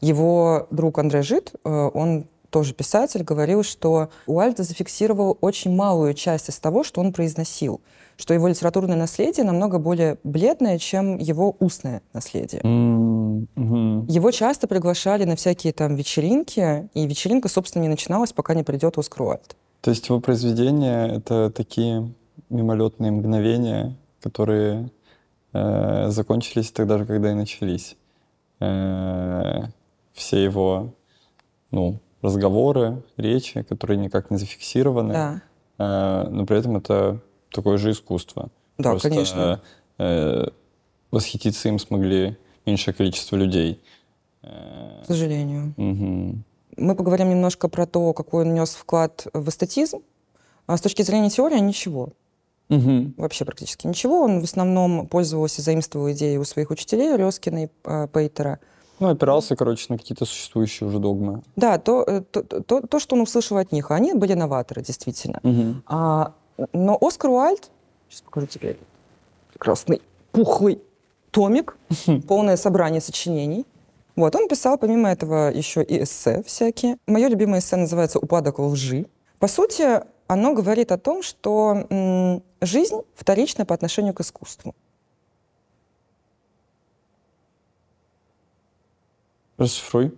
Его друг Андрей Жит, э, он тоже писатель, говорил, что Уальда зафиксировал очень малую часть из того, что он произносил что его литературное наследие намного более бледное, чем его устное наследие. Mm-hmm. Его часто приглашали на всякие там вечеринки, и вечеринка, собственно, не начиналась, пока не придет Оскруальд. То есть его произведения — это такие мимолетные мгновения, которые э, закончились тогда же, когда и начались. Э, все его ну, разговоры, речи, которые никак не зафиксированы, да. э, но при этом это такое же искусство. Да, Просто, конечно. Э, э, восхититься им смогли меньшее количество людей. К сожалению. Угу. Мы поговорим немножко про то, какой он нес вклад в эстетизм. А с точки зрения теории а ничего. Угу. Вообще практически ничего. Он в основном пользовался, заимствовал идеи у своих учителей, Рёскина и э, Пейтера. Ну, опирался, короче, на какие-то существующие уже догмы. Да, э, то, то, то, то, что он услышал от них. Они были новаторы, действительно. Угу. А но Оскар Уальд, сейчас покажу тебе этот прекрасный пухлый томик, полное собрание сочинений. Вот, он писал, помимо этого, еще и эссе всякие. Мое любимое эссе называется «Упадок лжи». По сути, оно говорит о том, что м, жизнь вторична по отношению к искусству. Расшифруй.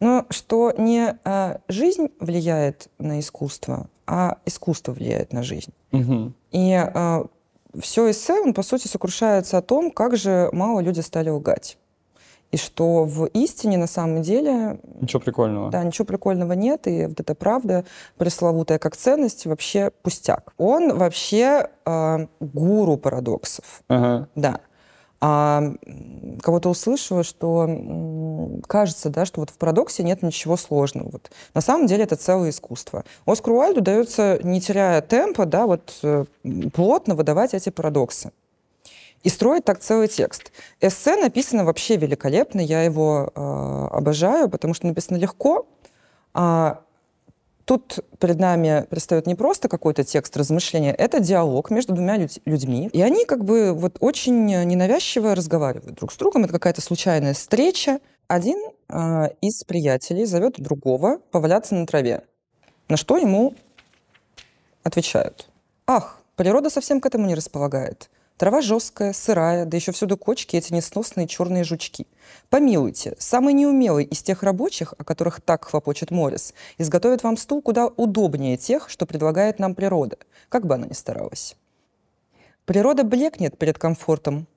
Ну что не а, жизнь влияет на искусство, а искусство влияет на жизнь. Угу. И э, а, все эссе, он, по сути, сокрушается о том, как же мало люди стали лгать. И что в истине на самом деле... Ничего прикольного. Да, ничего прикольного нет, и вот эта правда, пресловутая как ценность, вообще пустяк. Он вообще э, гуру парадоксов. Ага. Да. А, кого-то услышала, что кажется, да, что вот в парадоксе нет ничего сложного. Вот. На самом деле это целое искусство. Оскару Уайльду дается, не теряя темпа, да, вот, э, плотно выдавать эти парадоксы. И строит так целый текст. Эссе написано вообще великолепно, я его э, обожаю, потому что написано легко. А тут перед нами предстает не просто какой-то текст размышления, это диалог между двумя людь- людьми. И они как бы вот очень ненавязчиво разговаривают друг с другом. Это какая-то случайная встреча, один э, из приятелей зовет другого поваляться на траве, на что ему отвечают. «Ах, природа совсем к этому не располагает. Трава жесткая, сырая, да еще всюду кочки эти несносные черные жучки. Помилуйте, самый неумелый из тех рабочих, о которых так хлопочет Морис, изготовит вам стул куда удобнее тех, что предлагает нам природа, как бы она ни старалась. Природа блекнет перед комфортом.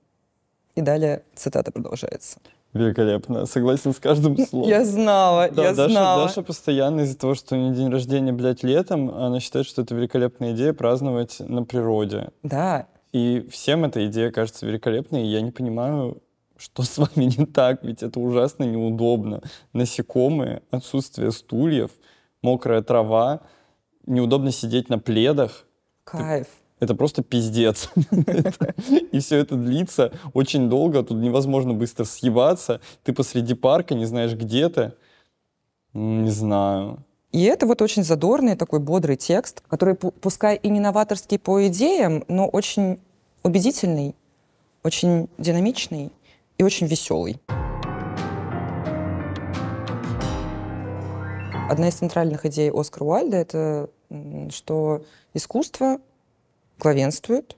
И далее цитата продолжается. Великолепно. Согласен с каждым словом. Я знала, да, я Даша, знала. Даша постоянно из-за того, что у нее день рождения, блядь, летом, она считает, что это великолепная идея праздновать на природе. Да. И всем эта идея кажется великолепной, и я не понимаю, что с вами не так, ведь это ужасно неудобно. Насекомые, отсутствие стульев, мокрая трава, неудобно сидеть на пледах. Кайф. Ты это просто пиздец. И все это длится очень долго, тут невозможно быстро съебаться. Ты посреди парка, не знаешь, где ты. Не знаю. И это вот очень задорный такой бодрый текст, который, пускай и не новаторский по идеям, но очень убедительный, очень динамичный и очень веселый. Одна из центральных идей Оскара Уальда — это что искусство главенствует,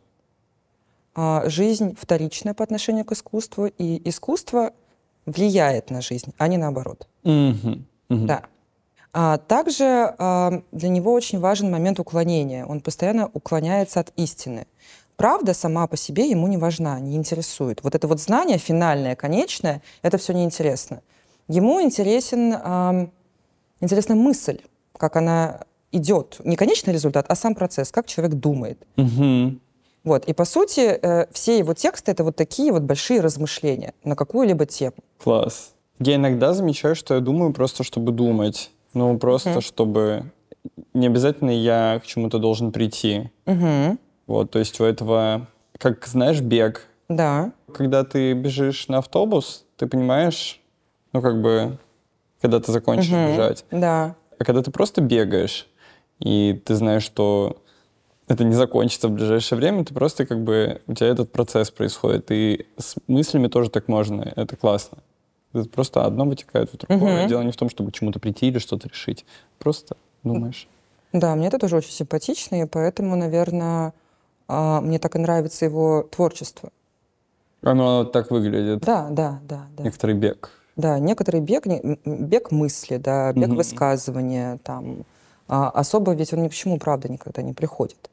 а, жизнь вторичная по отношению к искусству, и искусство влияет на жизнь, а не наоборот. Mm-hmm. Mm-hmm. Да. А также а, для него очень важен момент уклонения. Он постоянно уклоняется от истины. Правда сама по себе ему не важна, не интересует. Вот это вот знание финальное, конечное, это все неинтересно. Ему интересен, а, интересна мысль, как она идет не конечный результат, а сам процесс, как человек думает. Угу. Вот. И, по сути, э, все его тексты — это вот такие вот большие размышления на какую-либо тему. Класс. Я иногда замечаю, что я думаю просто, чтобы думать. Ну, просто, угу. чтобы... Не обязательно я к чему-то должен прийти. Угу. Вот, то есть у этого... Как, знаешь, бег. Да. Когда ты бежишь на автобус, ты понимаешь, ну, как бы, когда ты закончишь угу. бежать. Да. А когда ты просто бегаешь, и ты знаешь, что это не закончится в ближайшее время, ты просто как бы, у тебя этот процесс происходит, и с мыслями тоже так можно, это классно. Это просто одно вытекает в другое. Угу. Дело не в том, чтобы чему-то прийти или что-то решить, просто думаешь. Да, мне это тоже очень симпатично, и поэтому, наверное, а, мне так и нравится его творчество. Оно так выглядит. Да, да, да. да. Некоторый бег. Да, некоторый бег, бег мысли, да, бег угу. высказывания, там, а, особо ведь он ни к чему, правда, никогда не приходит.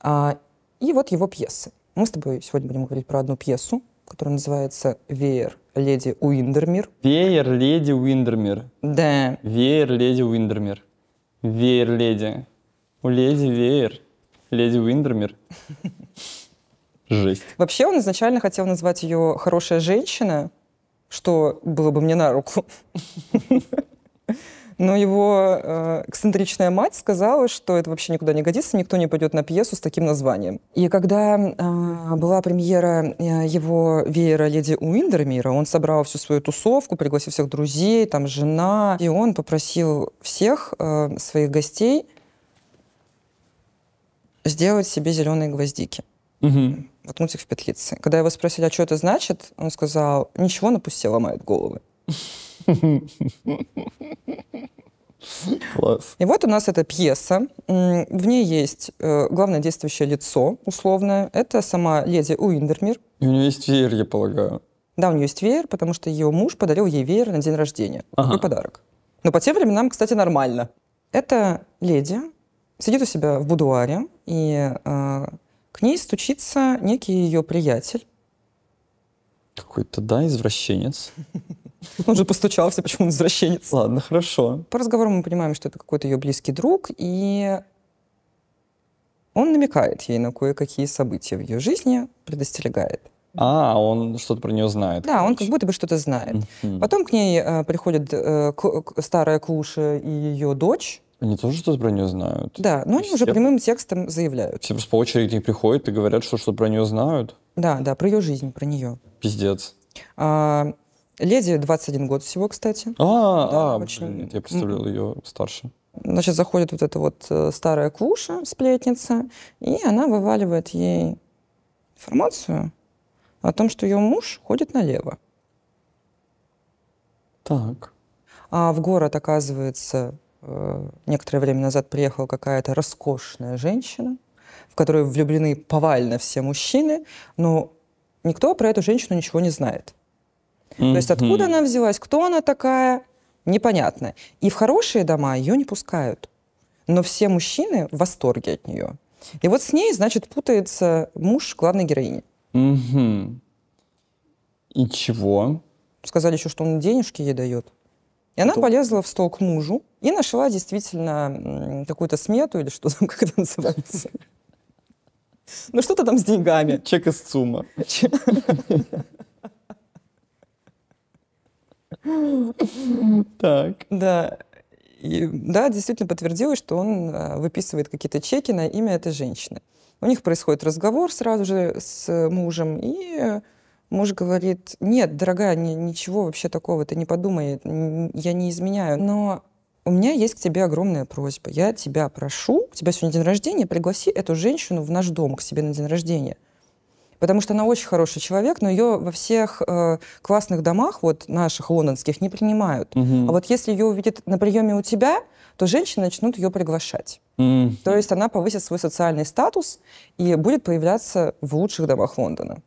А, и вот его пьесы. Мы с тобой сегодня будем говорить про одну пьесу, которая называется «Веер леди Уиндермир». «Веер леди Уиндермир». Да. «Веер леди Уиндермир». «Веер леди». У леди веер. Леди Уиндермир. Жесть. Вообще он изначально хотел назвать ее «Хорошая женщина», что было бы мне на руку. Но его э, эксцентричная мать сказала, что это вообще никуда не годится, никто не пойдет на пьесу с таким названием. И когда э, была премьера э, его веера «Леди Уиндермира», он собрал всю свою тусовку, пригласил всех друзей, там жена, и он попросил всех своих гостей сделать себе зеленые гвоздики. Угу. Воткнуть их в петлицы. Когда его спросили, а что это значит, он сказал, ничего, но пусть все ломают головы. Класс. И вот у нас эта пьеса. В ней есть э, главное действующее лицо условное. Это сама леди Уиндермир. И у нее есть веер, я полагаю. Да, у нее есть веер, потому что ее муж подарил ей веер на день рождения. Ага. Такой подарок. Но по тем временам, кстати, нормально. Эта леди сидит у себя в будуаре, и э, к ней стучится некий ее приятель. Какой-то, да, извращенец. Он же постучался, почему он извращенец? Ладно, хорошо. По разговору мы понимаем, что это какой-то ее близкий друг, и он намекает ей на кое-какие события в ее жизни, предостерегает. А, он что-то про нее знает. Да, короче. он как будто бы что-то знает. Mm-hmm. Потом к ней э, приходит э, к- старая Клуша и ее дочь. Они тоже что-то про нее знают? Да, но и они все... уже прямым текстом заявляют. Все просто по очереди к ней приходят и говорят, что что-то про нее знают? Да, да, про ее жизнь, про нее. Пиздец. А, Леди 21 год всего, кстати. А, да, а очень... блин, я представлял ее старше. Значит, заходит вот эта вот э, старая клуша, сплетница, и она вываливает ей информацию о том, что ее муж ходит налево. Так. А в город, оказывается, э, некоторое время назад приехала какая-то роскошная женщина, в которую влюблены повально все мужчины, но никто про эту женщину ничего не знает. Mm-hmm. То есть откуда она взялась, кто она такая, непонятно. И в хорошие дома ее не пускают. Но все мужчины в восторге от нее. И вот с ней, значит, путается муж главной героини. Угу. И чего? Сказали еще, что он денежки ей дает. И она полезла в стол к мужу и нашла действительно какую-то смету или что там, как это называется. Ну, что-то там с деньгами. Чек из ЦУМа. Так. Да. И, да, действительно подтвердилось, что он а, выписывает какие-то чеки на имя этой женщины. У них происходит разговор сразу же с мужем, и муж говорит, нет, дорогая, ничего вообще такого, ты не подумай, я не изменяю. Но у меня есть к тебе огромная просьба. Я тебя прошу, у тебя сегодня день рождения, пригласи эту женщину в наш дом к себе на день рождения потому что она очень хороший человек, но ее во всех э, классных домах, вот наших лондонских, не принимают. Угу. А вот если ее увидят на приеме у тебя, то женщины начнут ее приглашать. mm То есть она повысит свой социальный статус и будет появляться в лучших домах Лондона.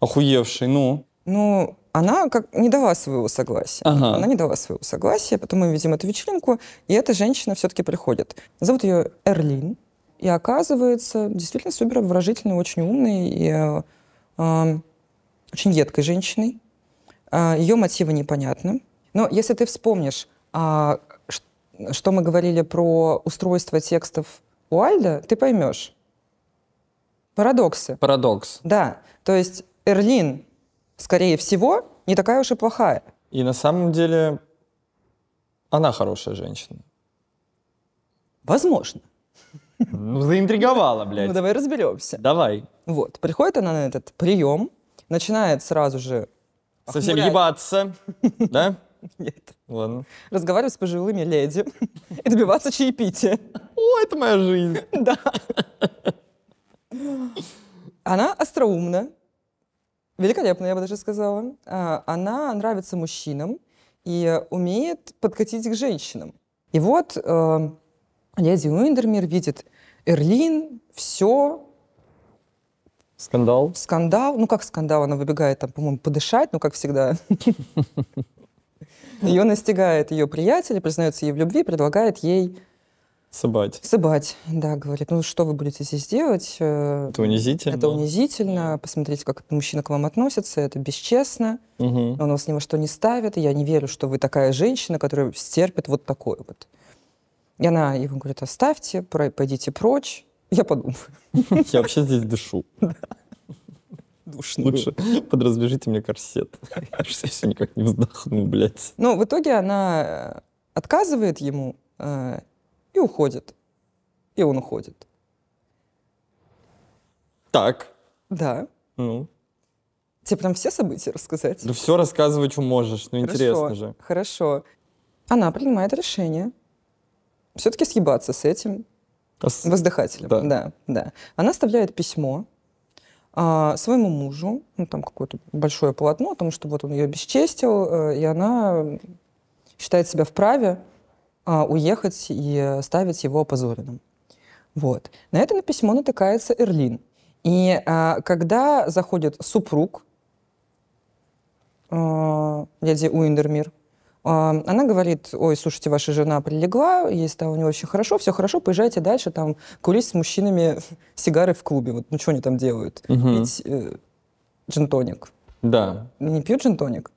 Охуевший, ну? Ну, она как не дала своего согласия. Ага. Она не дала своего согласия, потом мы видим эту вечеринку, и эта женщина все-таки приходит. Зовут ее Эрлин. И оказывается, действительно, Сюберов выражительной, очень умной и э, очень едкой женщиной. А, Ее мотивы непонятны. Но если ты вспомнишь, а, что мы говорили про устройство текстов Уальда, ты поймешь. Парадоксы. Парадокс. Да. То есть Эрлин, скорее всего, не такая уж и плохая. И на самом деле она хорошая женщина. Возможно. Ну, заинтриговала, ну, блядь. Ну, давай разберемся. Давай. Вот, приходит она на этот прием, начинает сразу же... Совсем охмурять. ебаться, да? Нет. Ладно. Разговаривать с пожилыми леди и добиваться чаепития. О, это моя жизнь. Да. Она остроумна, великолепно я бы даже сказала. А, она нравится мужчинам и умеет подкатить к женщинам. И вот э, леди Уиндермир видит Эрлин, все. Скандал. Скандал. Ну, как скандал? Она выбегает там, по-моему, подышать, ну, как всегда. Ее настигает ее приятель, признается ей в любви, предлагает ей Сыбать. Сыбать, да, говорит. Ну, что вы будете здесь делать? Э, это унизительно. Это унизительно. Посмотрите, как этот мужчина к вам относится. Это бесчестно. Угу. Он вас ни во что не ставит. Я не верю, что вы такая женщина, которая стерпит вот такое вот. И она ему говорит, оставьте, пойдите прочь. Я подумаю. Я вообще здесь дышу. Душно. Лучше подразвяжите мне корсет. Я я все никак не вздохну, блядь. Но ну, в итоге она э, отказывает ему э, и уходит. И он уходит. Так. Да. Ну. Тебе прям все события рассказать? Да все рассказывать что можешь. Ну, Хорошо. интересно же. Хорошо. Она принимает решение все-таки съебаться с этим Ос... А воздыхателем. Да. да, да. Она оставляет письмо а, своему мужу, ну там какое-то большое полотно о том, что вот он ее бесчестил, э, и она считает себя вправе а, уехать и ставить его опозоренным. Вот. На это на письмо натыкается Эрлин. И а, когда заходит супруг а, дяди Уиндермир, а, она говорит, ой, слушайте, ваша жена прилегла, ей стало не очень хорошо, все хорошо, поезжайте дальше, там, курить с мужчинами сигары в клубе, вот, ну, что они там делают? Угу. Пить э, джин Да. Не пьют Джентоник.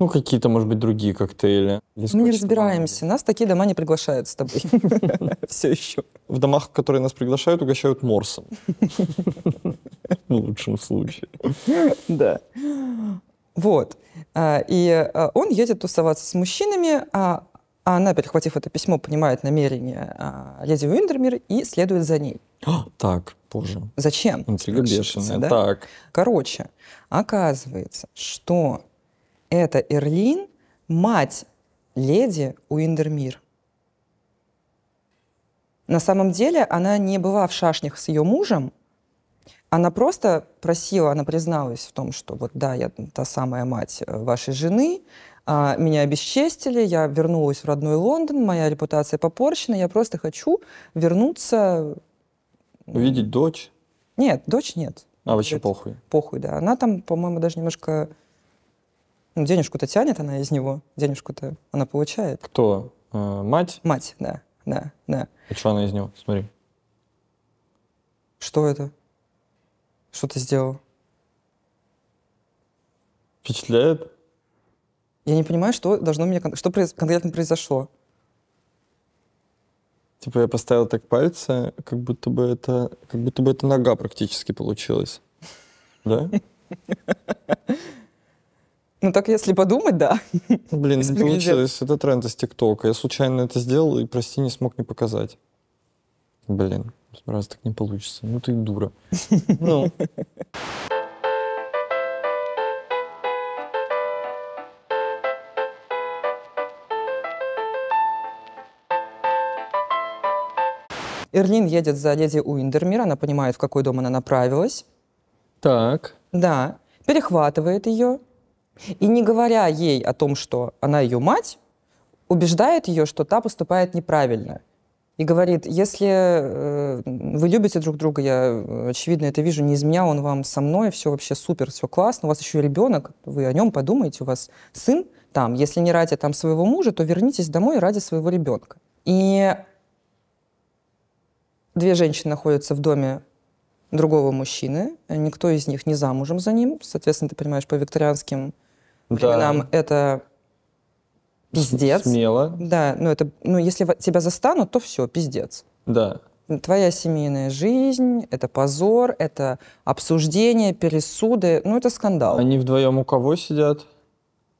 Ну, какие-то, может быть, другие коктейли. Или Мы не ну, разбираемся. Нас такие дома не приглашают с тобой. Все еще. В домах, которые нас приглашают, угощают морсом. Ну, в лучшем случае. Да. Вот. А, и а, он едет тусоваться с мужчинами, а, а она, перехватив это письмо, понимает намерение леди Уиндермир и следует за ней. Так, позже. Зачем? Интрига бешеная. Да? Так. Короче, оказывается, что это Эрлин, мать леди Уиндермир. На самом деле она не была в шашнях с ее мужем, она просто просила, она призналась в том, что вот да, я та самая мать э, вашей жены, а, меня обесчестили, я вернулась в родной Лондон, моя репутация попорчена, я просто хочу вернуться... Увидеть дочь? Нет, дочь нет. А вообще говорит, похуй? Похуй, да. Она там, по-моему, даже немножко... Ну, денежку-то тянет она из него, денежку-то она получает. Кто? Э, мать? Мать, да, да, да. А что она из него? Смотри. Что это? Что ты сделал? Впечатляет? Я не понимаю, что должно меня... Что конкретно произошло? Типа я поставил так пальцы, как будто бы это, как будто бы это нога практически получилась. Да? Ну так если подумать, да. Блин, не получилось. Это тренд из ТикТока. Я случайно это сделал и, прости, не смог не показать. Блин раз так не получится. Ну ты дура. Ну. Эрлин едет за леди Уиндермир, она понимает, в какой дом она направилась. Так. Да. Перехватывает ее. И не говоря ей о том, что она ее мать, убеждает ее, что та поступает неправильно и говорит, если э, вы любите друг друга, я, э, очевидно, это вижу не из меня, он вам со мной, все вообще супер, все классно, у вас еще ребенок, вы о нем подумаете, у вас сын там, если не ради там своего мужа, то вернитесь домой ради своего ребенка. И две женщины находятся в доме другого мужчины, никто из них не замужем за ним, соответственно, ты понимаешь, по викторианским временам это пиздец. Смело. Да, но ну это, ну если тебя застанут, то все, пиздец. Да. Твоя семейная жизнь, это позор, это обсуждение, пересуды, ну это скандал. Они вдвоем у кого сидят?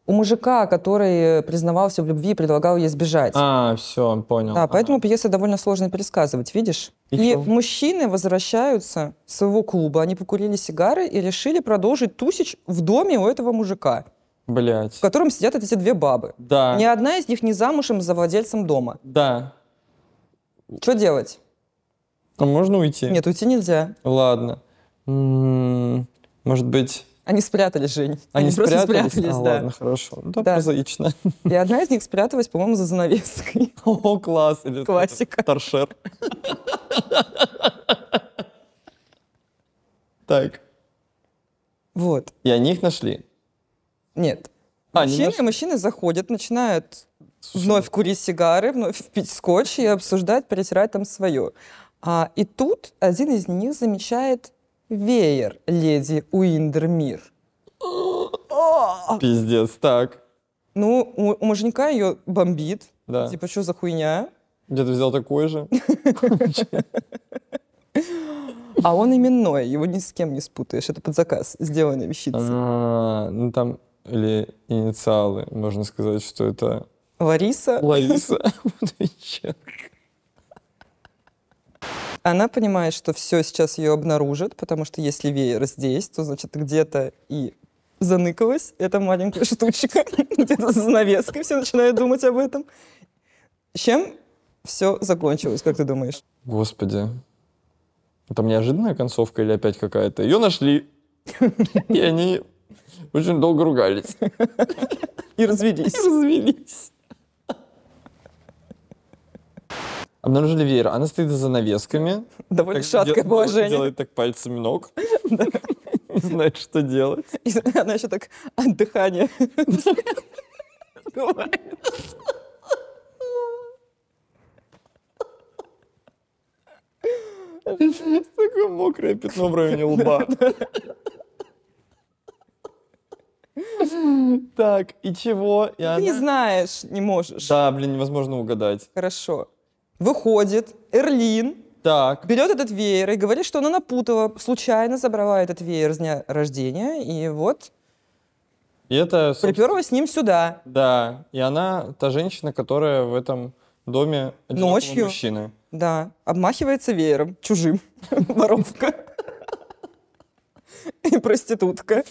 у мужика, который признавался в любви и предлагал ей сбежать. А, все, понял. Да, поэтому а. пьесы довольно сложно пересказывать, видишь? И, и мужчины возвращаются с своего клуба, они покурили сигары и решили продолжить тусич в доме у этого мужика. Блять. в котором сидят эти две бабы. Да. Ни одна из них не замужем за владельцем дома. Да. Что делать? А можно уйти? Нет, уйти нельзя. Ладно. М-м, может быть... Они спрятались, Жень. Они, просто спрятались, а, да. ладно, хорошо. Да, ну, Да. прозаично. И одна из них спряталась, по-моему, за занавеской. О, класс. Или Классика. Торшер. Так. Вот. И они их нашли. Нет. А, мужчины, не мужчины заходят, начинают Слушай. вновь ну курить сигары, вновь пить скотч и обсуждать, перетирать там свое. А, и тут один из них замечает веер леди Уиндермир. Пиздец, так. Ну, у, у муженька ее бомбит. Да. Типа, что за хуйня? Где то взял такой же? А он именной, его ни с кем не спутаешь. Это под заказ сделанная вещица. А, ну, там или инициалы, можно сказать, что это... Лариса. Лариса Она понимает, что все сейчас ее обнаружит, потому что если веер здесь, то значит где-то и заныкалась эта маленькая штучка где-то за занавеской, все начинают думать об этом. Чем все закончилось, как ты думаешь? Господи. Там неожиданная концовка или опять какая-то? Ее нашли. И они очень долго ругались. И развелись. И развелись. Обнаружили веер. Она стоит за занавесками. Довольно шаткое положение. Делает так пальцами ног. Не знает, что делать. Она еще так от дыхания Такое мокрое пятно в районе лба. Так, и чего? И Не знаешь, не можешь. Да, блин, невозможно угадать. Хорошо. Выходит Эрлин, так. берет этот веер и говорит, что она напутала, случайно забрала этот веер с дня рождения, и вот и это... Приперла с ним сюда. Да, и она та женщина, которая в этом доме Ночью. мужчины. Да, обмахивается веером, чужим, воровка и проститутка.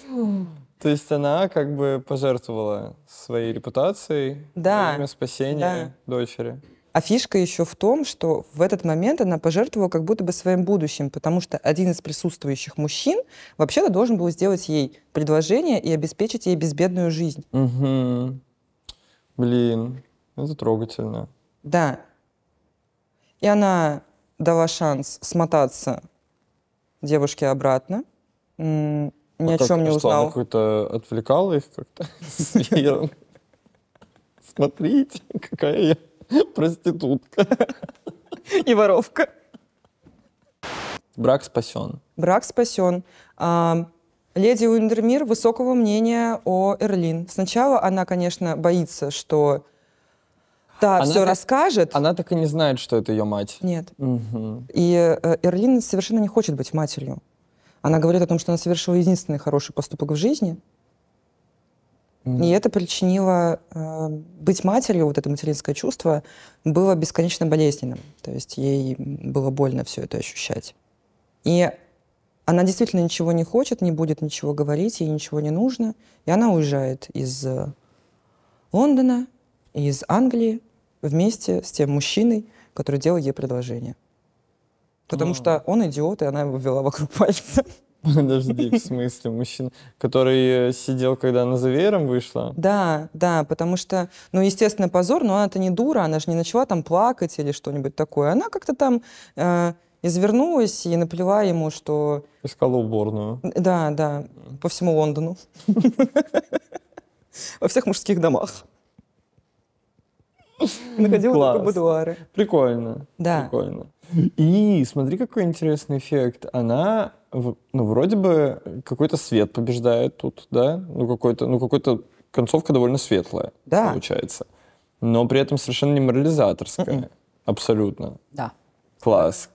То есть она как бы пожертвовала своей репутацией да. во имя спасения да. дочери. А фишка еще в том, что в этот момент она пожертвовала как будто бы своим будущим, потому что один из присутствующих мужчин вообще-то должен был сделать ей предложение и обеспечить ей безбедную жизнь. Угу. Блин, это трогательно. Да. И она дала шанс смотаться девушке обратно, а ни а о как, чем не узнал. Что, она какой-то отвлекал их как-то Смотрите, какая я проститутка. И воровка. Брак спасен. Брак спасен. А, леди Уиндермир высокого мнения о Эрлин. Сначала она, конечно, боится, что та она все так, расскажет. Она так и не знает, что это ее мать. Нет. Угу. И э, Эрлин совершенно не хочет быть матерью. Она говорит о том, что она совершила единственный хороший поступок в жизни. Mm. И это причинило э, быть матерью, вот это материнское чувство, было бесконечно болезненным. То есть ей было больно все это ощущать. И она действительно ничего не хочет, не будет ничего говорить, ей ничего не нужно. И она уезжает из э, Лондона, из Англии вместе с тем мужчиной, который делал ей предложение. Потому ну. что он идиот, и она его вела вокруг пальца. Подожди, в смысле, мужчина, который э, сидел, когда она за веером вышла? Да, да, потому что, ну, естественно, позор, но она-то не дура, она же не начала там плакать или что-нибудь такое. Она как-то там э, извернулась и наплела ему, что... Искала уборную. Да, да, по всему Лондону. Во всех мужских домах. Находила только будуары. Прикольно. Да. Прикольно. И смотри, какой интересный эффект. Она, ну, вроде бы какой-то свет побеждает тут, да? Ну, какой-то, ну, какой-то концовка довольно светлая да. получается. Но при этом совершенно не морализаторская. Mm-mm. Абсолютно. Да. Класс.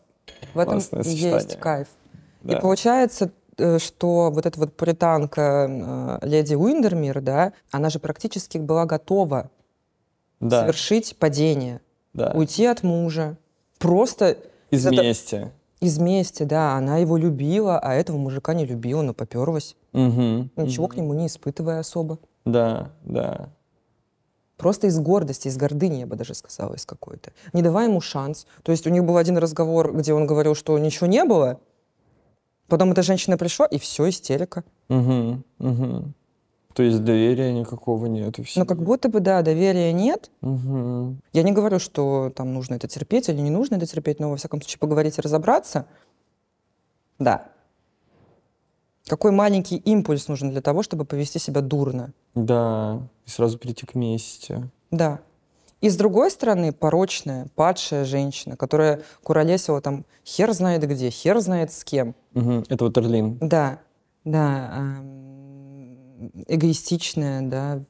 В этом сочетание. есть кайф. Да. И получается, э, что вот эта вот пуританка э, леди Уиндермир, да, она же практически была готова да. совершить падение, да. уйти от мужа, просто... Из это... мести. Из мести, да. Она его любила, а этого мужика не любила, но поперлась. Угу, Ничего угу. к нему не испытывая особо. Да, да. Просто из гордости, из гордыни, я бы даже сказала, из какой-то. Не давая ему шанс. То есть у них был один разговор, где он говорил, что ничего не было. Потом эта женщина пришла, и все, истерика. Угу, угу. То есть доверия никакого нет. Ну, как будто бы, да, доверия нет. Угу. Я не говорю, что там нужно это терпеть или не нужно это терпеть, но, во всяком случае, поговорить и разобраться. Да. Какой маленький импульс нужен для того, чтобы повести себя дурно? Да, и сразу перейти к мести. Да. И с другой стороны, порочная, падшая женщина, которая куролесила там хер знает где, хер знает с кем. Угу. Это вот Эрлин. Да, да. Эм эгоистичная, да,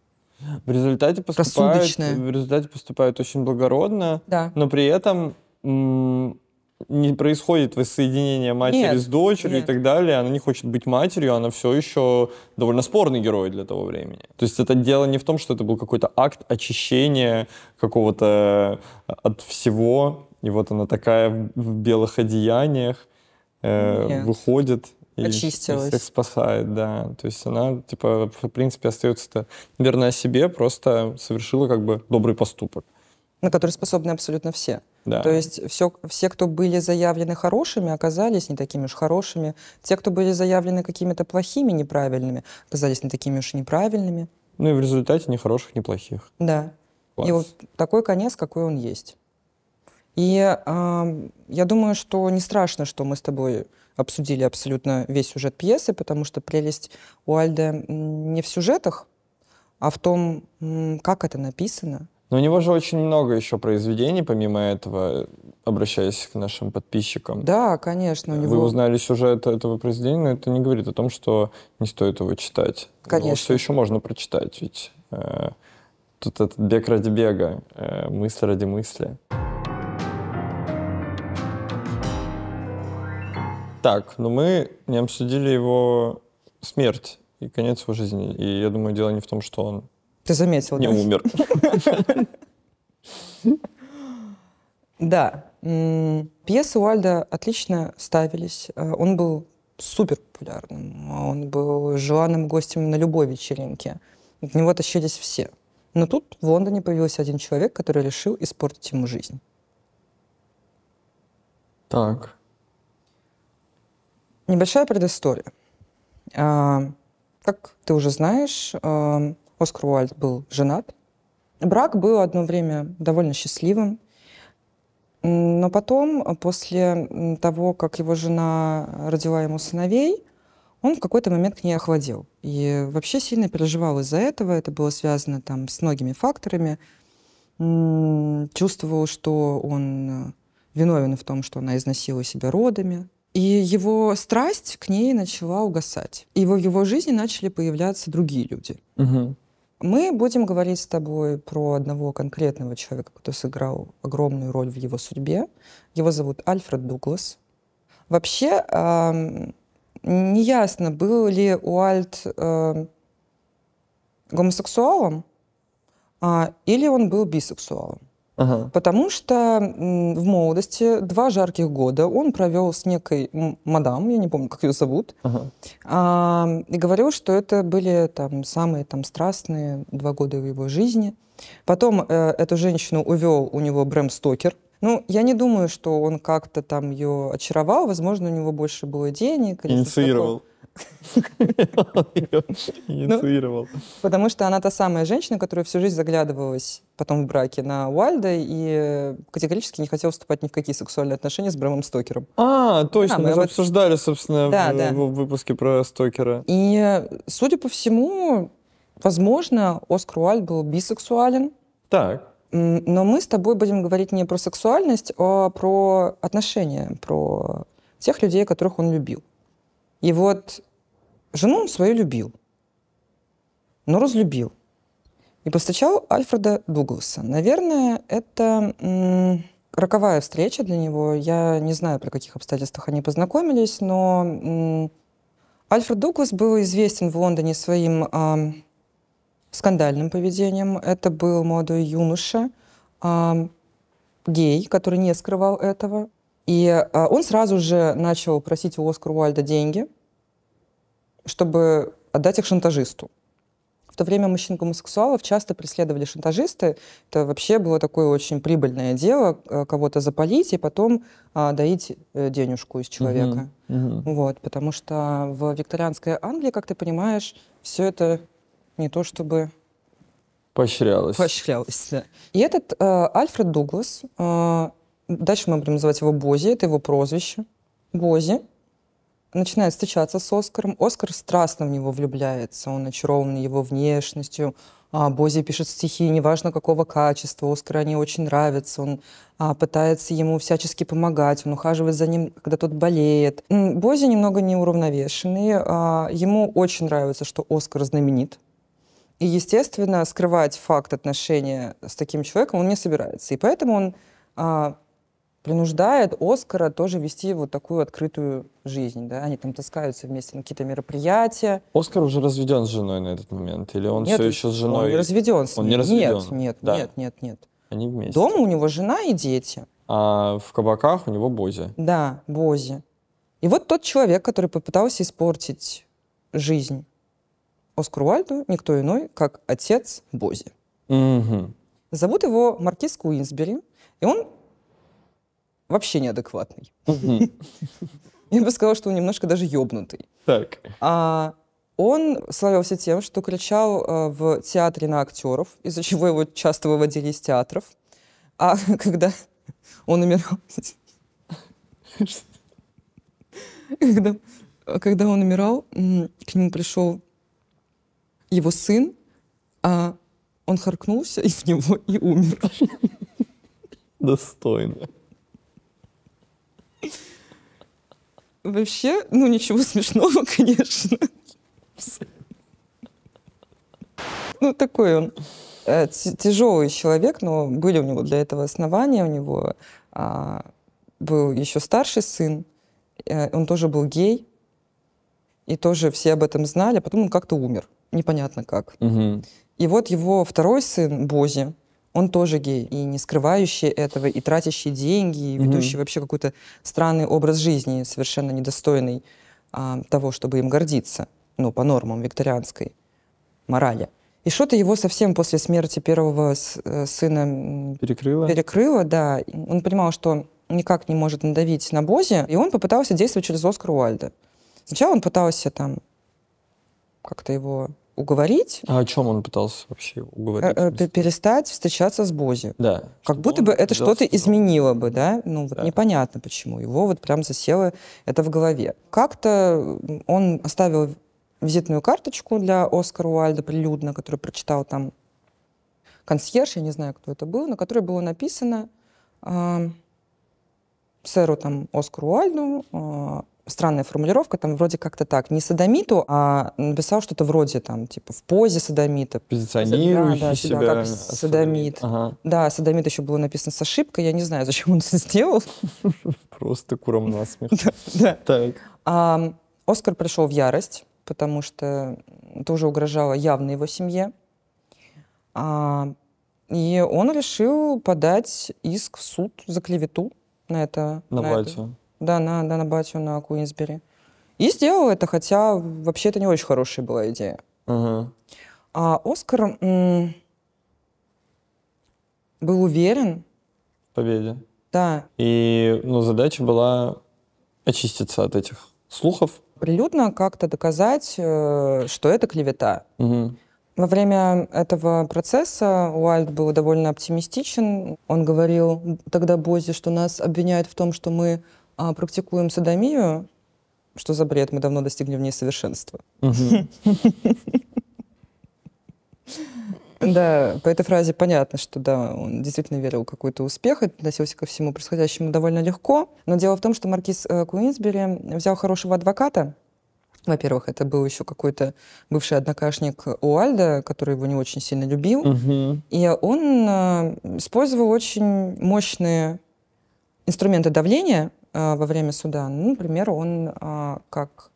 в результате поступают, в результате поступают очень благородно, да. но при этом не происходит воссоединение матери нет, с дочерью нет. и так далее. Она не хочет быть матерью, она все еще довольно спорный герой для того времени. То есть это дело не в том, что это был какой-то акт очищения какого-то э, от всего, и вот она такая в белых одеяниях э, выходит. Очистилась. и секс спасает, да. То есть она, типа, в принципе, остается-то верна себе, просто совершила как бы добрый поступок. На который способны абсолютно все. Да. То есть все, все, кто были заявлены хорошими, оказались не такими уж хорошими. Те, кто были заявлены какими-то плохими, неправильными, оказались не такими уж неправильными. Ну и в результате ни хороших, ни плохих. Да. Класс. И вот такой конец, какой он есть. И э, я думаю, что не страшно, что мы с тобой обсудили абсолютно весь сюжет пьесы, потому что прелесть Уальда не в сюжетах, а в том, как это написано. Но у него же очень много еще произведений, помимо этого, обращаясь к нашим подписчикам. Да, конечно. У него... Вы узнали сюжет этого произведения, но это не говорит о том, что не стоит его читать. Конечно. Его все еще можно прочитать, ведь э, тут этот бег ради бега, э, мысль ради мысли. Так, но мы не обсудили его смерть и конец его жизни. И я думаю, дело не в том, что он Ты заметил, не да? умер. Да. Пьесы Уальда отлично ставились. Э, он был супер популярным. Он был желанным гостем на любой вечеринке. от него тащились все. Но тут в Лондоне появился один человек, который решил испортить ему жизнь. Так. Небольшая предыстория. А, как ты уже знаешь, а, Оскар Уальд был женат. Брак был одно время довольно счастливым. Но потом, после того, как его жена родила ему сыновей, он в какой-то момент к ней охладел. И вообще сильно переживал из-за этого. Это было связано там, с многими факторами. Чувствовал, что он э, виновен в том, что она износила себя родами, и его страсть к ней начала угасать. И в его жизни начали появляться другие люди. Угу. Мы будем говорить с тобой про одного конкретного человека, кто сыграл огромную роль в его судьбе. Его зовут Альфред Дуглас. Вообще, э, неясно, был ли Уальт э, гомосексуалом э, или он был бисексуалом. Ага. Потому что в молодости два жарких года он провел с некой мадам, я не помню, как ее зовут, ага. а, и говорил, что это были там самые там страстные два года в его жизни. Потом э, эту женщину увел у него Брэм Стокер. Ну, я не думаю, что он как-то там ее очаровал, возможно, у него больше было денег. Или Инициировал. что Ну, Инициировал. Потому что она та самая женщина, которая всю жизнь заглядывалась потом в браке на Уальда и категорически не хотела вступать ни в какие сексуальные отношения с Брэмом Стокером. А, точно, мы обсуждали, собственно, э, в выпуске про Стокера. И, судя по всему, возможно, Оскар Уальд был бисексуален. Так. Но мы с тобой будем говорить не про сексуальность, а про отношения, про тех людей, которых он любил. И вот жену он свою любил, но разлюбил. И постучал Альфреда Дугласа. Наверное, это м- роковая встреча для него. Я не знаю, при каких обстоятельствах они познакомились, но м- Альфред Дуглас был известен в Лондоне своим э, скандальным поведением. Это был молодой юноша, э, гей, который не скрывал этого. И а, он сразу же начал просить у Оскара Уальда деньги, чтобы отдать их шантажисту. В то время мужчин-гомосексуалов часто преследовали шантажисты. Это вообще было такое очень прибыльное дело, а, кого-то запалить и потом а, доить э, денежку из человека. Угу, uh-huh, угу. Вот, потому что в викторианской Англии, как ты понимаешь, все это не то чтобы... Поощрялось. Поощрялось, да. И этот э, Альфред Дуглас э, Дальше мы будем называть его Бози, это его прозвище. Бози начинает встречаться с Оскаром. Оскар страстно в него влюбляется, он очарован его внешностью. А, Бози пишет стихи, неважно какого качества, Оскар они очень нравятся, он а, пытается ему всячески помогать, он ухаживает за ним, когда тот болеет. Бози немного неуравновешенный, а, ему очень нравится, что Оскар знаменит, и, естественно, скрывать факт отношения с таким человеком он не собирается. И поэтому он принуждает Оскара тоже вести вот такую открытую жизнь, да? Они там таскаются вместе на какие-то мероприятия. Оскар уже разведен с женой на этот момент, или он нет, все еще с женой? Он не разведен. С ней. Он не разведен. Нет, нет, да. нет, нет, нет. Они вместе. Дома у него жена и дети. А в кабаках у него Бози. Да, Бози. И вот тот человек, который попытался испортить жизнь Оскару Уальду, никто иной, как отец Бози. Угу. Зовут его Маркиз Куинсбери, и он вообще неадекватный. Я бы сказала, что он немножко даже ёбнутый. Так. А он славился тем, что кричал э, в театре на актеров, из-за чего его часто выводили из театров. А когда он умирал... Когда, когда он умирал, к нему пришел его сын, а он харкнулся и в него и умер. Достойно. Вообще, ну ничего смешного, конечно. Ну, такой он э, тяжелый человек, но были у него для этого основания. У него а, был еще старший сын, э, он тоже был гей, и тоже все об этом знали, а потом он как-то умер, непонятно как. Угу. И вот его второй сын, Бози, он тоже гей, и не скрывающий этого, и тратящий деньги, и ведущий mm-hmm. вообще какой-то странный образ жизни, совершенно недостойный а, того, чтобы им гордиться, ну, по нормам викторианской морали. И что-то его совсем после смерти первого э, сына перекрыло. перекрыло, да. Он понимал, что никак не может надавить на Бози, и он попытался действовать через Оскар Уальда. Сначала он пытался там как-то его уговорить. А о чем он пытался вообще уговорить? Э, э, перестать встречаться с Бози. Да. Как будто бы это что-то изменило бы, да? Ну, вот да. непонятно почему. Его вот прям засело это в голове. Как-то он оставил визитную карточку для Оскара Уальда прилюдно, которую прочитал там консьерж, я не знаю, кто это был, на которой было написано э, сэру там Оскару Уальду э, а, странная формулировка, там вроде как-то так, не садомиту, а написал что-то вроде там, типа, в позе садомита. Позиционирующий да, да, себя. Типа, себя как садомит. Ага. Да, садомит еще было написано с ошибкой, я не знаю, зачем он это сделал. Просто куром насмех. Да. Так. Оскар пришел в ярость, потому что тоже угрожала явно его семье. А, и он решил подать иск в суд за клевету на это. На, на батю. Это да, на, да, на батю на Куинсбери. И сделал это, хотя вообще это не очень хорошая была идея. Ага. А Оскар м- был уверен. В победе. Да. И ну, задача была очиститься от этих слухов. Прилюдно как-то доказать, э, что это клевета. Угу. Во время этого процесса Уайльд был довольно оптимистичен. Он говорил тогда Бози что нас обвиняют в том, что мы а, практикуем садомию, что за бред, мы давно достигли в ней совершенства. Да, по этой фразе понятно, что да, он действительно верил в какой-то успех, относился ко всему происходящему довольно легко. Но дело в том, что маркиз э, Куинсбери взял хорошего адвоката, во-первых, это был еще какой-то бывший однокашник Уальда, который его не очень сильно любил. И он э, использовал очень мощные инструменты давления а, во время суда. Ну, например, он, а, как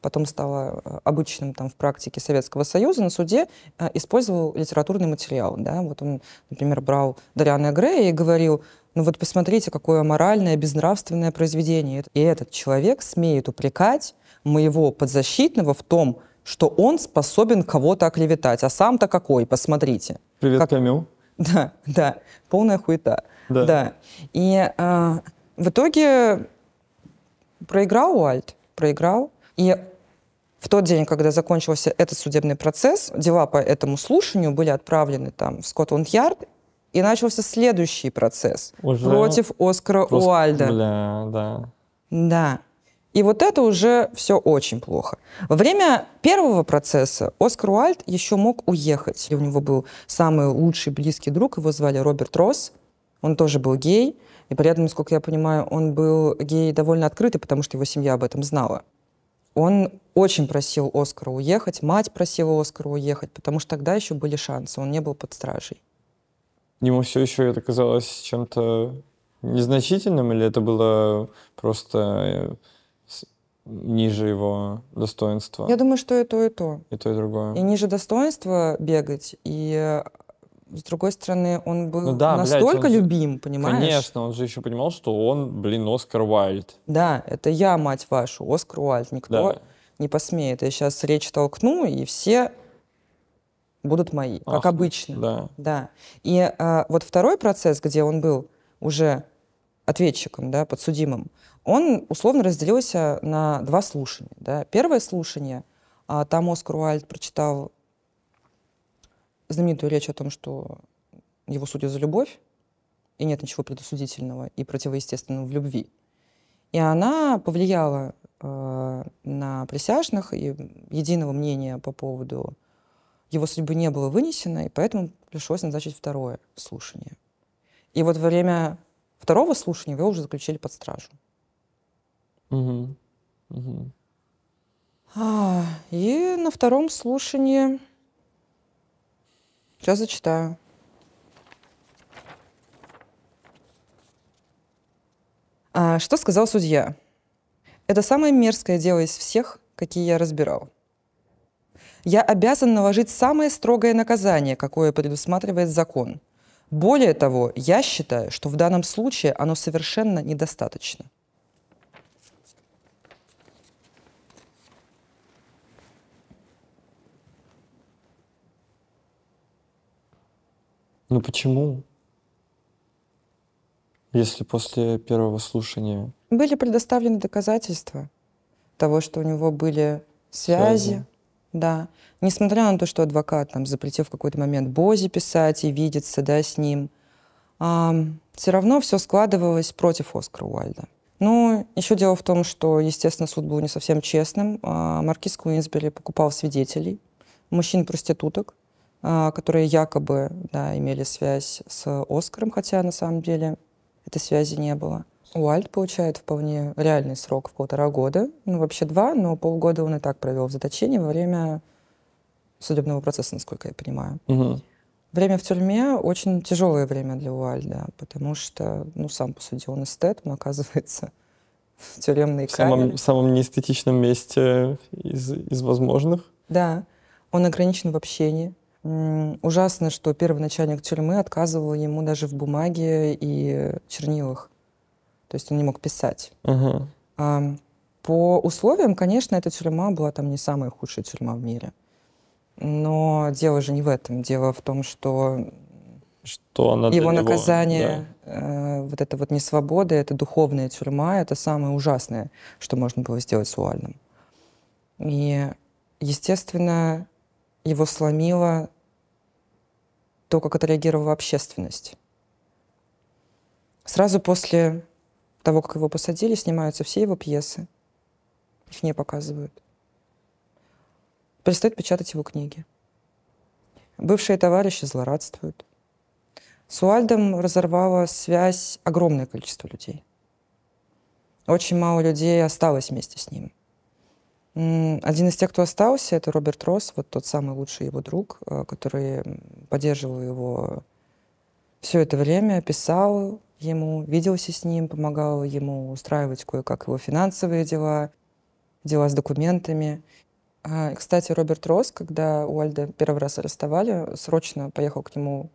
потом стало э, обычным там, в практике Советского Союза, на суде э, использовал литературный материал. Да? Вот он, например, брал Дориана Грея и говорил, ну вот посмотрите, какое моральное, безнравственное произведение. И этот человек смеет упрекать моего подзащитного в том, что он способен кого-то оклеветать. А сам-то какой, посмотрите. Привет, как... Камил. Да, да, полная хуета. Да. да. И а, в итоге проиграл Уальт, проиграл. И в тот день, когда закончился этот судебный процесс, дела по этому слушанию были отправлены там в Скотланд-Ярд, и начался следующий процесс уже против Оскара просто, Уальда. Бля, да. Да. И вот это уже все очень плохо. Во время первого процесса Оскар Уальд еще мог уехать. И у него был самый лучший близкий друг, его звали Роберт Росс. Он тоже был гей. И при этом, насколько я понимаю, он был гей довольно открытый, потому что его семья об этом знала. Он очень просил Оскара уехать, мать просила Оскара уехать, потому что тогда еще были шансы, он не был под стражей. Ему все еще это казалось чем-то незначительным, или это было просто э, ниже его достоинства? Я думаю, что и то, и то. И то, и другое. И ниже достоинства бегать, и с другой стороны, он был ну, да, настолько блядь, он... любим, понимаешь? Конечно, он же еще понимал, что он, блин, Оскар Уайльд. Да, это я, мать вашу, Оскар Уайльд. Никто да. не посмеет. Я сейчас речь толкну, и все будут мои, Ах, как обычно. Да. да. И а, вот второй процесс, где он был уже ответчиком, да, подсудимым, он условно разделился на два слушания. Да. Первое слушание, а, там Оскар Уайльд прочитал знаменитую речь о том, что его судят за любовь, и нет ничего предосудительного и противоестественного в любви. И она повлияла э, на присяжных, и единого мнения по поводу его судьбы не было вынесено, и поэтому пришлось назначить второе слушание. И вот во время второго слушания его уже заключили под стражу. Угу. Угу. А, и на втором слушании Сейчас зачитаю. А что сказал судья? Это самое мерзкое дело из всех, какие я разбирал. Я обязан наложить самое строгое наказание, какое предусматривает закон. Более того, я считаю, что в данном случае оно совершенно недостаточно. Ну почему? Если после первого слушания... Были предоставлены доказательства того, что у него были связи. связи. Да. Несмотря на то, что адвокат там запретил в какой-то момент Бози писать и видеться да, с ним, а, все равно все складывалось против Оскара Уальда. Ну, еще дело в том, что, естественно, суд был не совсем честным. А, маркиз Куинсбери покупал свидетелей, мужчин-проституток, а, которые якобы да, имели связь с Оскаром, хотя на самом деле этой связи не было. Уальд получает вполне реальный срок в полтора года, ну вообще два, но полгода он и так провел в заточении во время судебного процесса, насколько я понимаю. Угу. Время в тюрьме очень тяжелое время для Уальда, потому что, ну, сам по сути, он эстет, он оказывается в тюремной в камере. в самом неэстетичном месте из, из возможных. Да. Он ограничен в общении. Ужасно, что первый начальник тюрьмы отказывал ему даже в бумаге и чернилах. То есть он не мог писать. Ага. А, по условиям, конечно, эта тюрьма была там не самая худшая тюрьма в мире. Но дело же не в этом. Дело в том, что, что она его него, наказание, да. э, вот эта вот несвобода, это духовная тюрьма, это самое ужасное, что можно было сделать с Уальдом. И, естественно, его сломило то, как отреагировала общественность. Сразу после того, как его посадили, снимаются все его пьесы. Их не показывают. Перестают печатать его книги. Бывшие товарищи злорадствуют. С Уальдом разорвала связь огромное количество людей. Очень мало людей осталось вместе с ним. Один из тех, кто остался, это Роберт Росс, вот тот самый лучший его друг, э, который поддерживал его все это время, писал ему, виделся с ним, помогал ему устраивать кое-как его финансовые дела, дела с документами. А, кстати, Роберт Росс, когда Уальда первый раз арестовали, срочно поехал к нему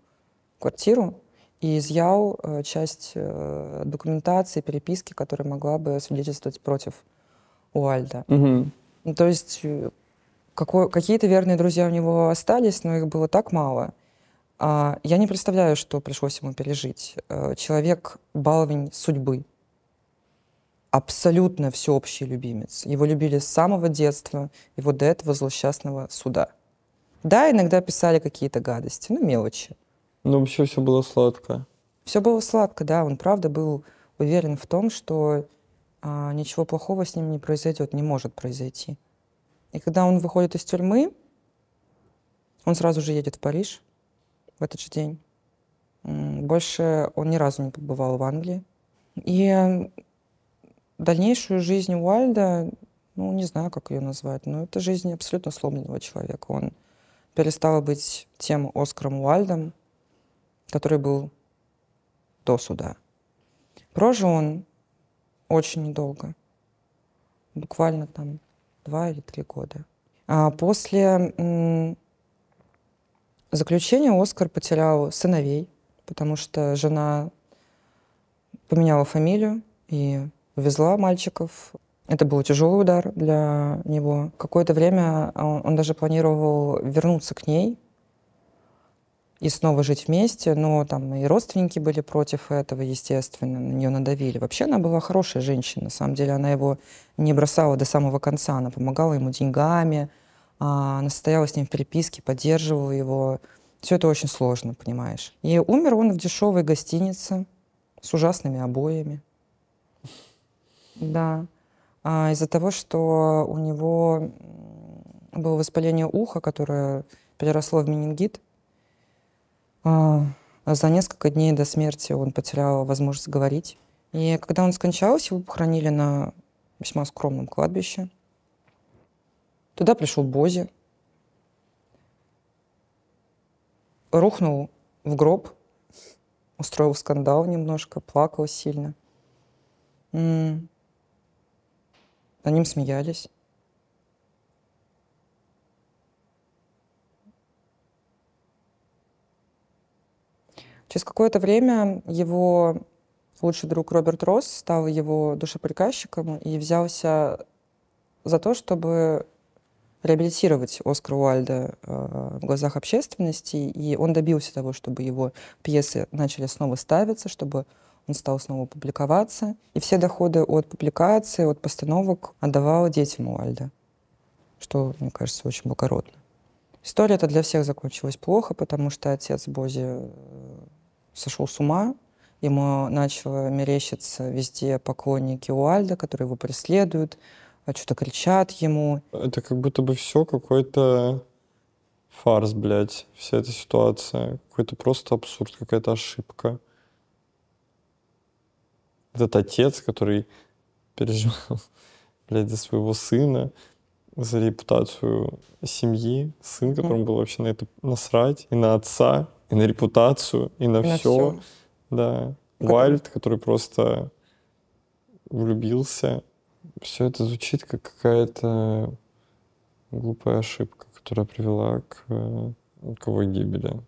в квартиру и изъял э, часть э, документации, переписки, которая могла бы свидетельствовать против Уальда. Угу. Ну, то есть э, какие-то верные друзья у него остались, но их было так мало. А, я не представляю, что пришлось ему пережить. А, человек — баловень судьбы. Абсолютно всеобщий любимец. Его любили с самого детства, его до этого злосчастного суда. Да, иногда писали какие-то гадости, ну, мелочи. Но вообще все было сладко. Все было сладко, да. Он правда был уверен в том, что а, ничего плохого с ним не произойдет, не может произойти. И когда он выходит из тюрьмы, он сразу же едет в Париж в этот же день. Больше он ни разу не побывал в Англии. И дальнейшую жизнь Уальда, ну, не знаю, как ее назвать, но это жизнь абсолютно сломленного человека. Он перестал быть тем Оскаром Уальдом, который был до суда. Прожил он очень недолго. Буквально там два или три года. А после заключения Оскар потерял сыновей, потому что жена поменяла фамилию и увезла мальчиков. Это был тяжелый удар для него. Какое-то время он, он даже планировал вернуться к ней, и снова жить вместе, но там и родственники были против этого, естественно, на нее надавили. Вообще она была хорошая женщина, на самом деле она его не бросала до самого конца, она помогала ему деньгами, а, она состояла с ним в переписке, поддерживала его. Все это очень сложно, понимаешь. И умер он в дешевой гостинице с ужасными обоями. Да. А из-за того, что у него было воспаление уха, которое переросло в менингит, а, за несколько дней до смерти он потерял возможность говорить. И когда он скончался, его похоронили на весьма скромном кладбище. Туда пришел Бози. Рухнул в гроб, устроил скандал немножко, плакал сильно. На ним смеялись. Через какое-то время его лучший друг Роберт Росс стал его душеприказчиком и взялся за то, чтобы реабилитировать Оскара Уальда э, в глазах общественности, и он добился того, чтобы его пьесы начали снова ставиться, чтобы он стал снова публиковаться. И все доходы от публикации, от постановок отдавал детям Уальда, что, мне кажется, очень благородно. История-то для всех закончилась плохо, потому что отец Бози э, сошел с ума, ему начало мерещиться везде поклонники Уальда, которые его преследуют, а что-то кричат ему. Это как будто бы все какой-то фарс, блядь, вся эта ситуация. Какой-то просто абсурд, какая-то ошибка. Этот отец, который переживал, блядь, за своего сына, за репутацию семьи, сын, которому mm-hmm. было вообще на это насрать, и на отца, и на репутацию, и на, и все. на все. Да. Как... Ну, Уайльд, который просто влюбился. Все это звучит как какая-то глупая ошибка, которая привела к руковой гибели.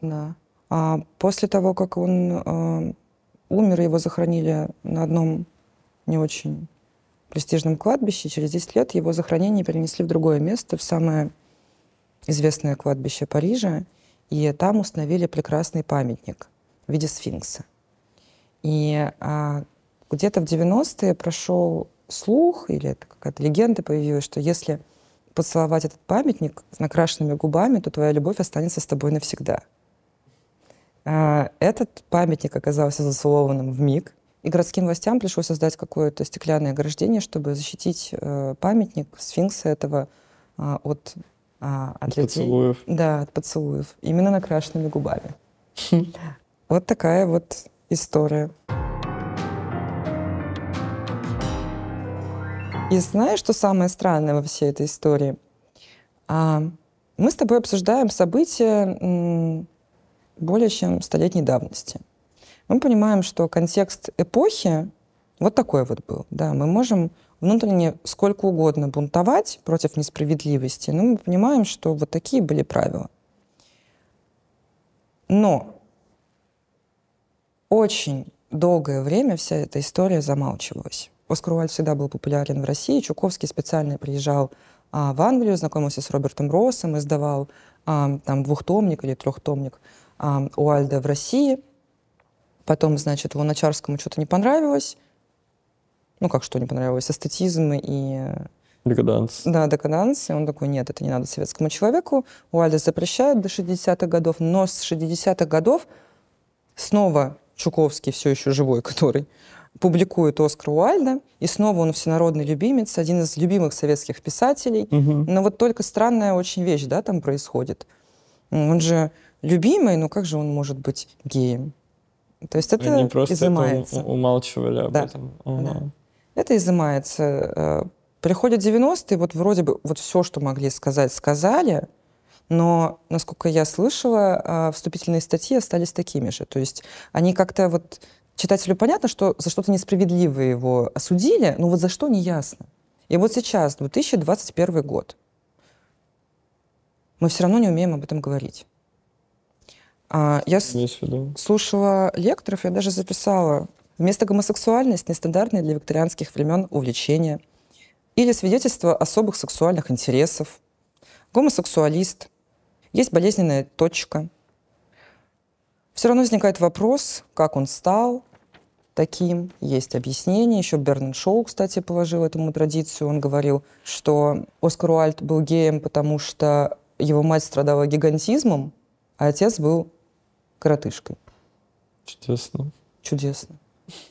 Да. А после того, как он э, умер, его захоронили на одном не очень престижном кладбище, через 10 лет его захоронение перенесли в другое место, в самое известное кладбище Парижа. И там установили прекрасный памятник в виде сфинкса. И а, где-то в 90-е прошел слух, или это какая-то легенда появилась, что если поцеловать этот памятник с накрашенными губами, то твоя любовь останется с тобой навсегда. А, этот памятник оказался зацелованным в миг, и городским властям пришлось создать какое-то стеклянное ограждение, чтобы защитить э, памятник сфинкса этого э, от а, от, от людей. поцелуев. Да, от поцелуев. Именно накрашенными губами. Вот такая вот история. И знаешь, что самое странное во всей этой истории? А, мы с тобой обсуждаем события более чем столетней давности. Мы понимаем, что контекст эпохи вот такой вот был. Да, мы можем внутренне сколько угодно бунтовать против несправедливости, но мы понимаем, что вот такие были правила. Но очень долгое время вся эта история замалчивалась. Оскар Уальд всегда был популярен в России. Чуковский специально приезжал а, в Англию, знакомился с Робертом Россом, издавал а, там двухтомник или трехтомник а, Уальда в России. Потом, значит, Луначарскому что-то не понравилось, ну как что не понравилось, эстетизм и... Э, декаданс. Да, декаданс. И он такой, нет, это не надо советскому человеку. Уайлдер запрещает до 60-х годов, но с 60-х годов снова Чуковский, все еще живой который, публикует Оскар Уайльда, и снова он всенародный любимец, один из любимых советских писателей. Угу. Но вот только странная очень вещь, да, там происходит. Он же любимый, но как же он может быть геем? То есть это Они просто изымается. это умалчивали об да. этом. Угу. Да. Это изымается. Э, приходят 90-е, вот вроде бы вот все, что могли сказать, сказали, но, насколько я слышала, э, вступительные статьи остались такими же. То есть они как-то вот... Читателю понятно, что за что-то несправедливо его осудили, но вот за что — не ясно. И вот сейчас, 2021 год, мы все равно не умеем об этом говорить. А, я слушала лекторов, я даже записала Вместо гомосексуальность – нестандартные для викторианских времен увлечения или свидетельство особых сексуальных интересов. Гомосексуалист. Есть болезненная точка. Все равно возникает вопрос, как он стал таким. Есть объяснение. Еще Бернан Шоу, кстати, положил этому традицию. Он говорил, что Оскар Уальт был геем, потому что его мать страдала гигантизмом, а отец был коротышкой. Чудесно. Чудесно.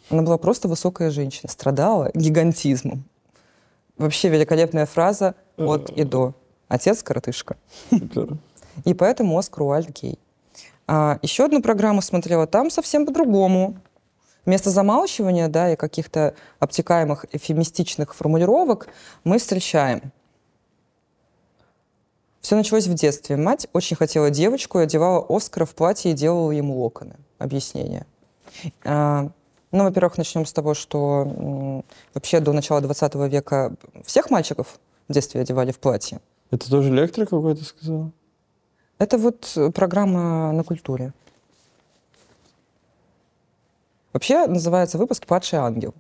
Она была просто высокая женщина, страдала гигантизмом. Вообще великолепная фраза «от и до». Отец — коротышка. И поэтому Оскар Уальд гей. А еще одну программу смотрела, там совсем по-другому. Вместо замалчивания да, и каких-то обтекаемых эфемистичных формулировок мы встречаем. Все началось в детстве. Мать очень хотела девочку и одевала Оскара в платье и делала ему локоны. Объяснение. А, ну, во-первых, начнем с того, что вообще до начала 20 века всех мальчиков в детстве одевали в платье. Это тоже лектор какой-то сказал? Это вот программа на культуре. Вообще называется выпуск «Падший ангел».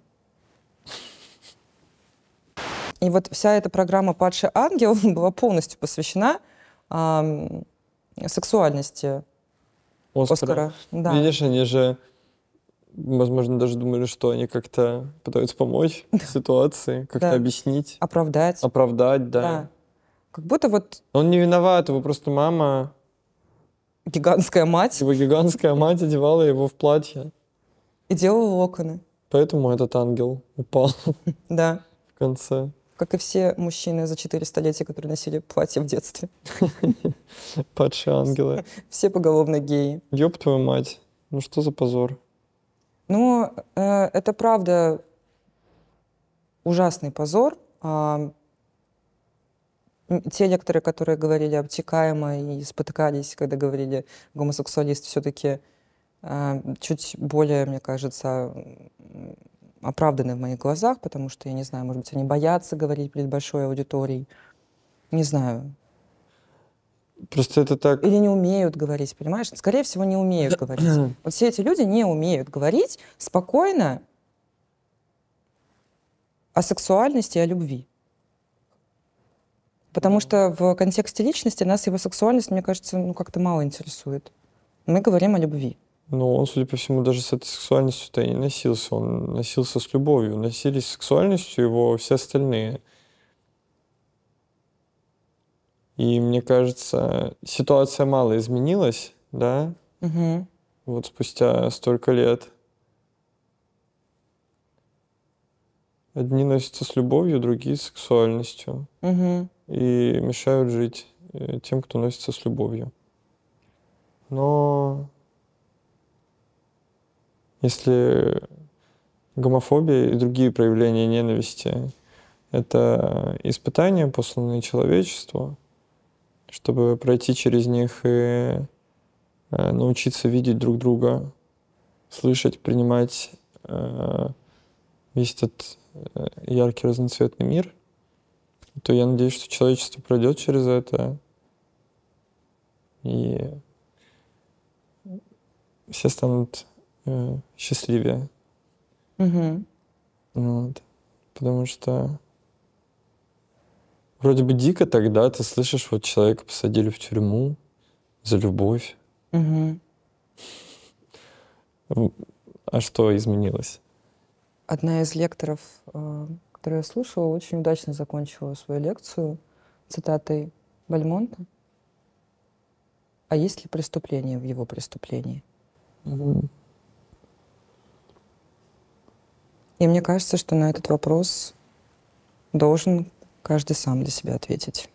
И вот вся эта программа «Падший ангел» была полностью посвящена э, сексуальности Оскара. Оскара. Да. Видишь, они же возможно, даже думали, что они как-то пытаются помочь ситуации, как-то да. объяснить. Оправдать. Оправдать, да. да. Как будто вот... Он не виноват, его просто мама... Гигантская мать. Его гигантская мать одевала его в платье. И делала локоны. Поэтому этот ангел упал. Да. В конце. Как и все мужчины за четыре столетия, которые носили платье в детстве. Падшие ангелы. Все поголовно геи. Ёб твою мать. Ну что за позор? Ну, э, это правда ужасный позор. А, те некоторые, которые говорили обтекаемо и спотыкались, когда говорили гомосексуалист, все-таки э, чуть более, мне кажется, оправданы в моих глазах, потому что, я не знаю, может быть, они боятся говорить перед большой аудиторией. Не знаю. Просто это так... Или не умеют говорить, понимаешь? Скорее всего, не умеют говорить. Вот все эти люди не умеют говорить спокойно о сексуальности и о любви. Потому что в контексте личности нас его сексуальность, мне кажется, ну как-то мало интересует. Мы говорим о любви. Но ну, он, судя по всему, даже с этой сексуальностью-то и не носился. Он носился с любовью. Носились с сексуальностью его все остальные. И мне кажется, ситуация мало изменилась, да? Угу. Вот спустя столько лет. Одни носятся с любовью, другие с сексуальностью. Угу. И мешают жить э, тем, кто носится с любовью. Но если гомофобия и другие проявления ненависти — это испытания, посланные человечеству, чтобы пройти через них и э, научиться видеть друг друга, слышать, принимать э, весь этот э, яркий разноцветный мир, то я надеюсь, что человечество пройдет через это, и все станут счастливее. Угу. Вот. Потому что вроде бы дико тогда, ты слышишь, вот человека посадили в тюрьму за любовь. Угу. А что изменилось? Одна из лекторов, э, которую я слушала, очень удачно закончила свою лекцию цитатой Бальмонта. А есть ли преступление в его преступлении? Угу. И мне кажется, что на этот вопрос должен каждый сам для себя ответить.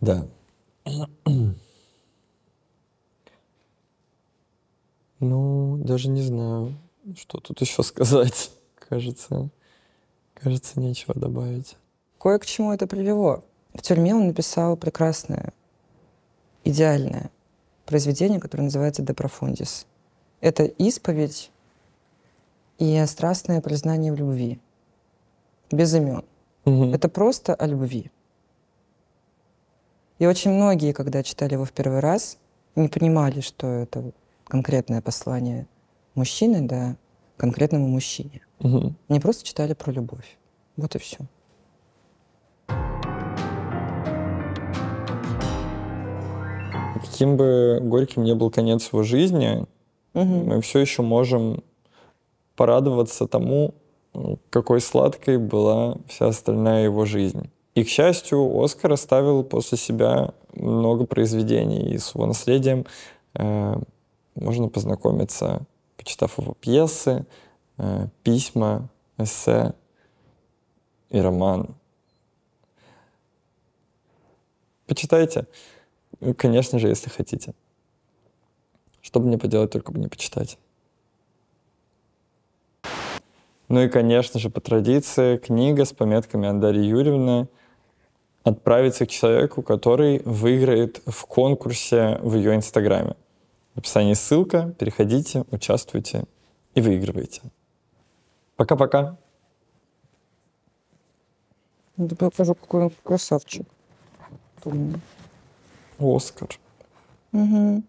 Да. Ну, даже не знаю, что тут еще сказать. Кажется, кажется, нечего добавить. Кое к чему это привело. В тюрьме он написал прекрасное идеальное произведение, которое называется «De profundis». Это исповедь и страстное признание в любви. Без имен. Угу. Это просто о любви. И очень многие, когда читали его в первый раз, не понимали, что это конкретное послание мужчины, да, конкретному мужчине. Угу. Они просто читали про любовь. Вот и все. каким бы горьким ни был конец его жизни, угу. мы все еще можем порадоваться тому, ну, какой сладкой была вся остальная его жизнь. И, к счастью, Оскар оставил после себя много произведений, и с его наследием э, можно познакомиться, почитав его пьесы, э, письма, эссе и роман. Почитайте. Ну, конечно же, если хотите. Что бы мне поделать, только бы не почитать. Ну и, конечно же, по традиции, книга с пометками от Дарьи Юрьевны отправится к человеку, который выиграет в конкурсе в ее инстаграме. В описании ссылка, переходите, участвуйте и выигрывайте. Пока-пока. Ну, я покажу, какой он красавчик. Думаю. Оскар. Угу.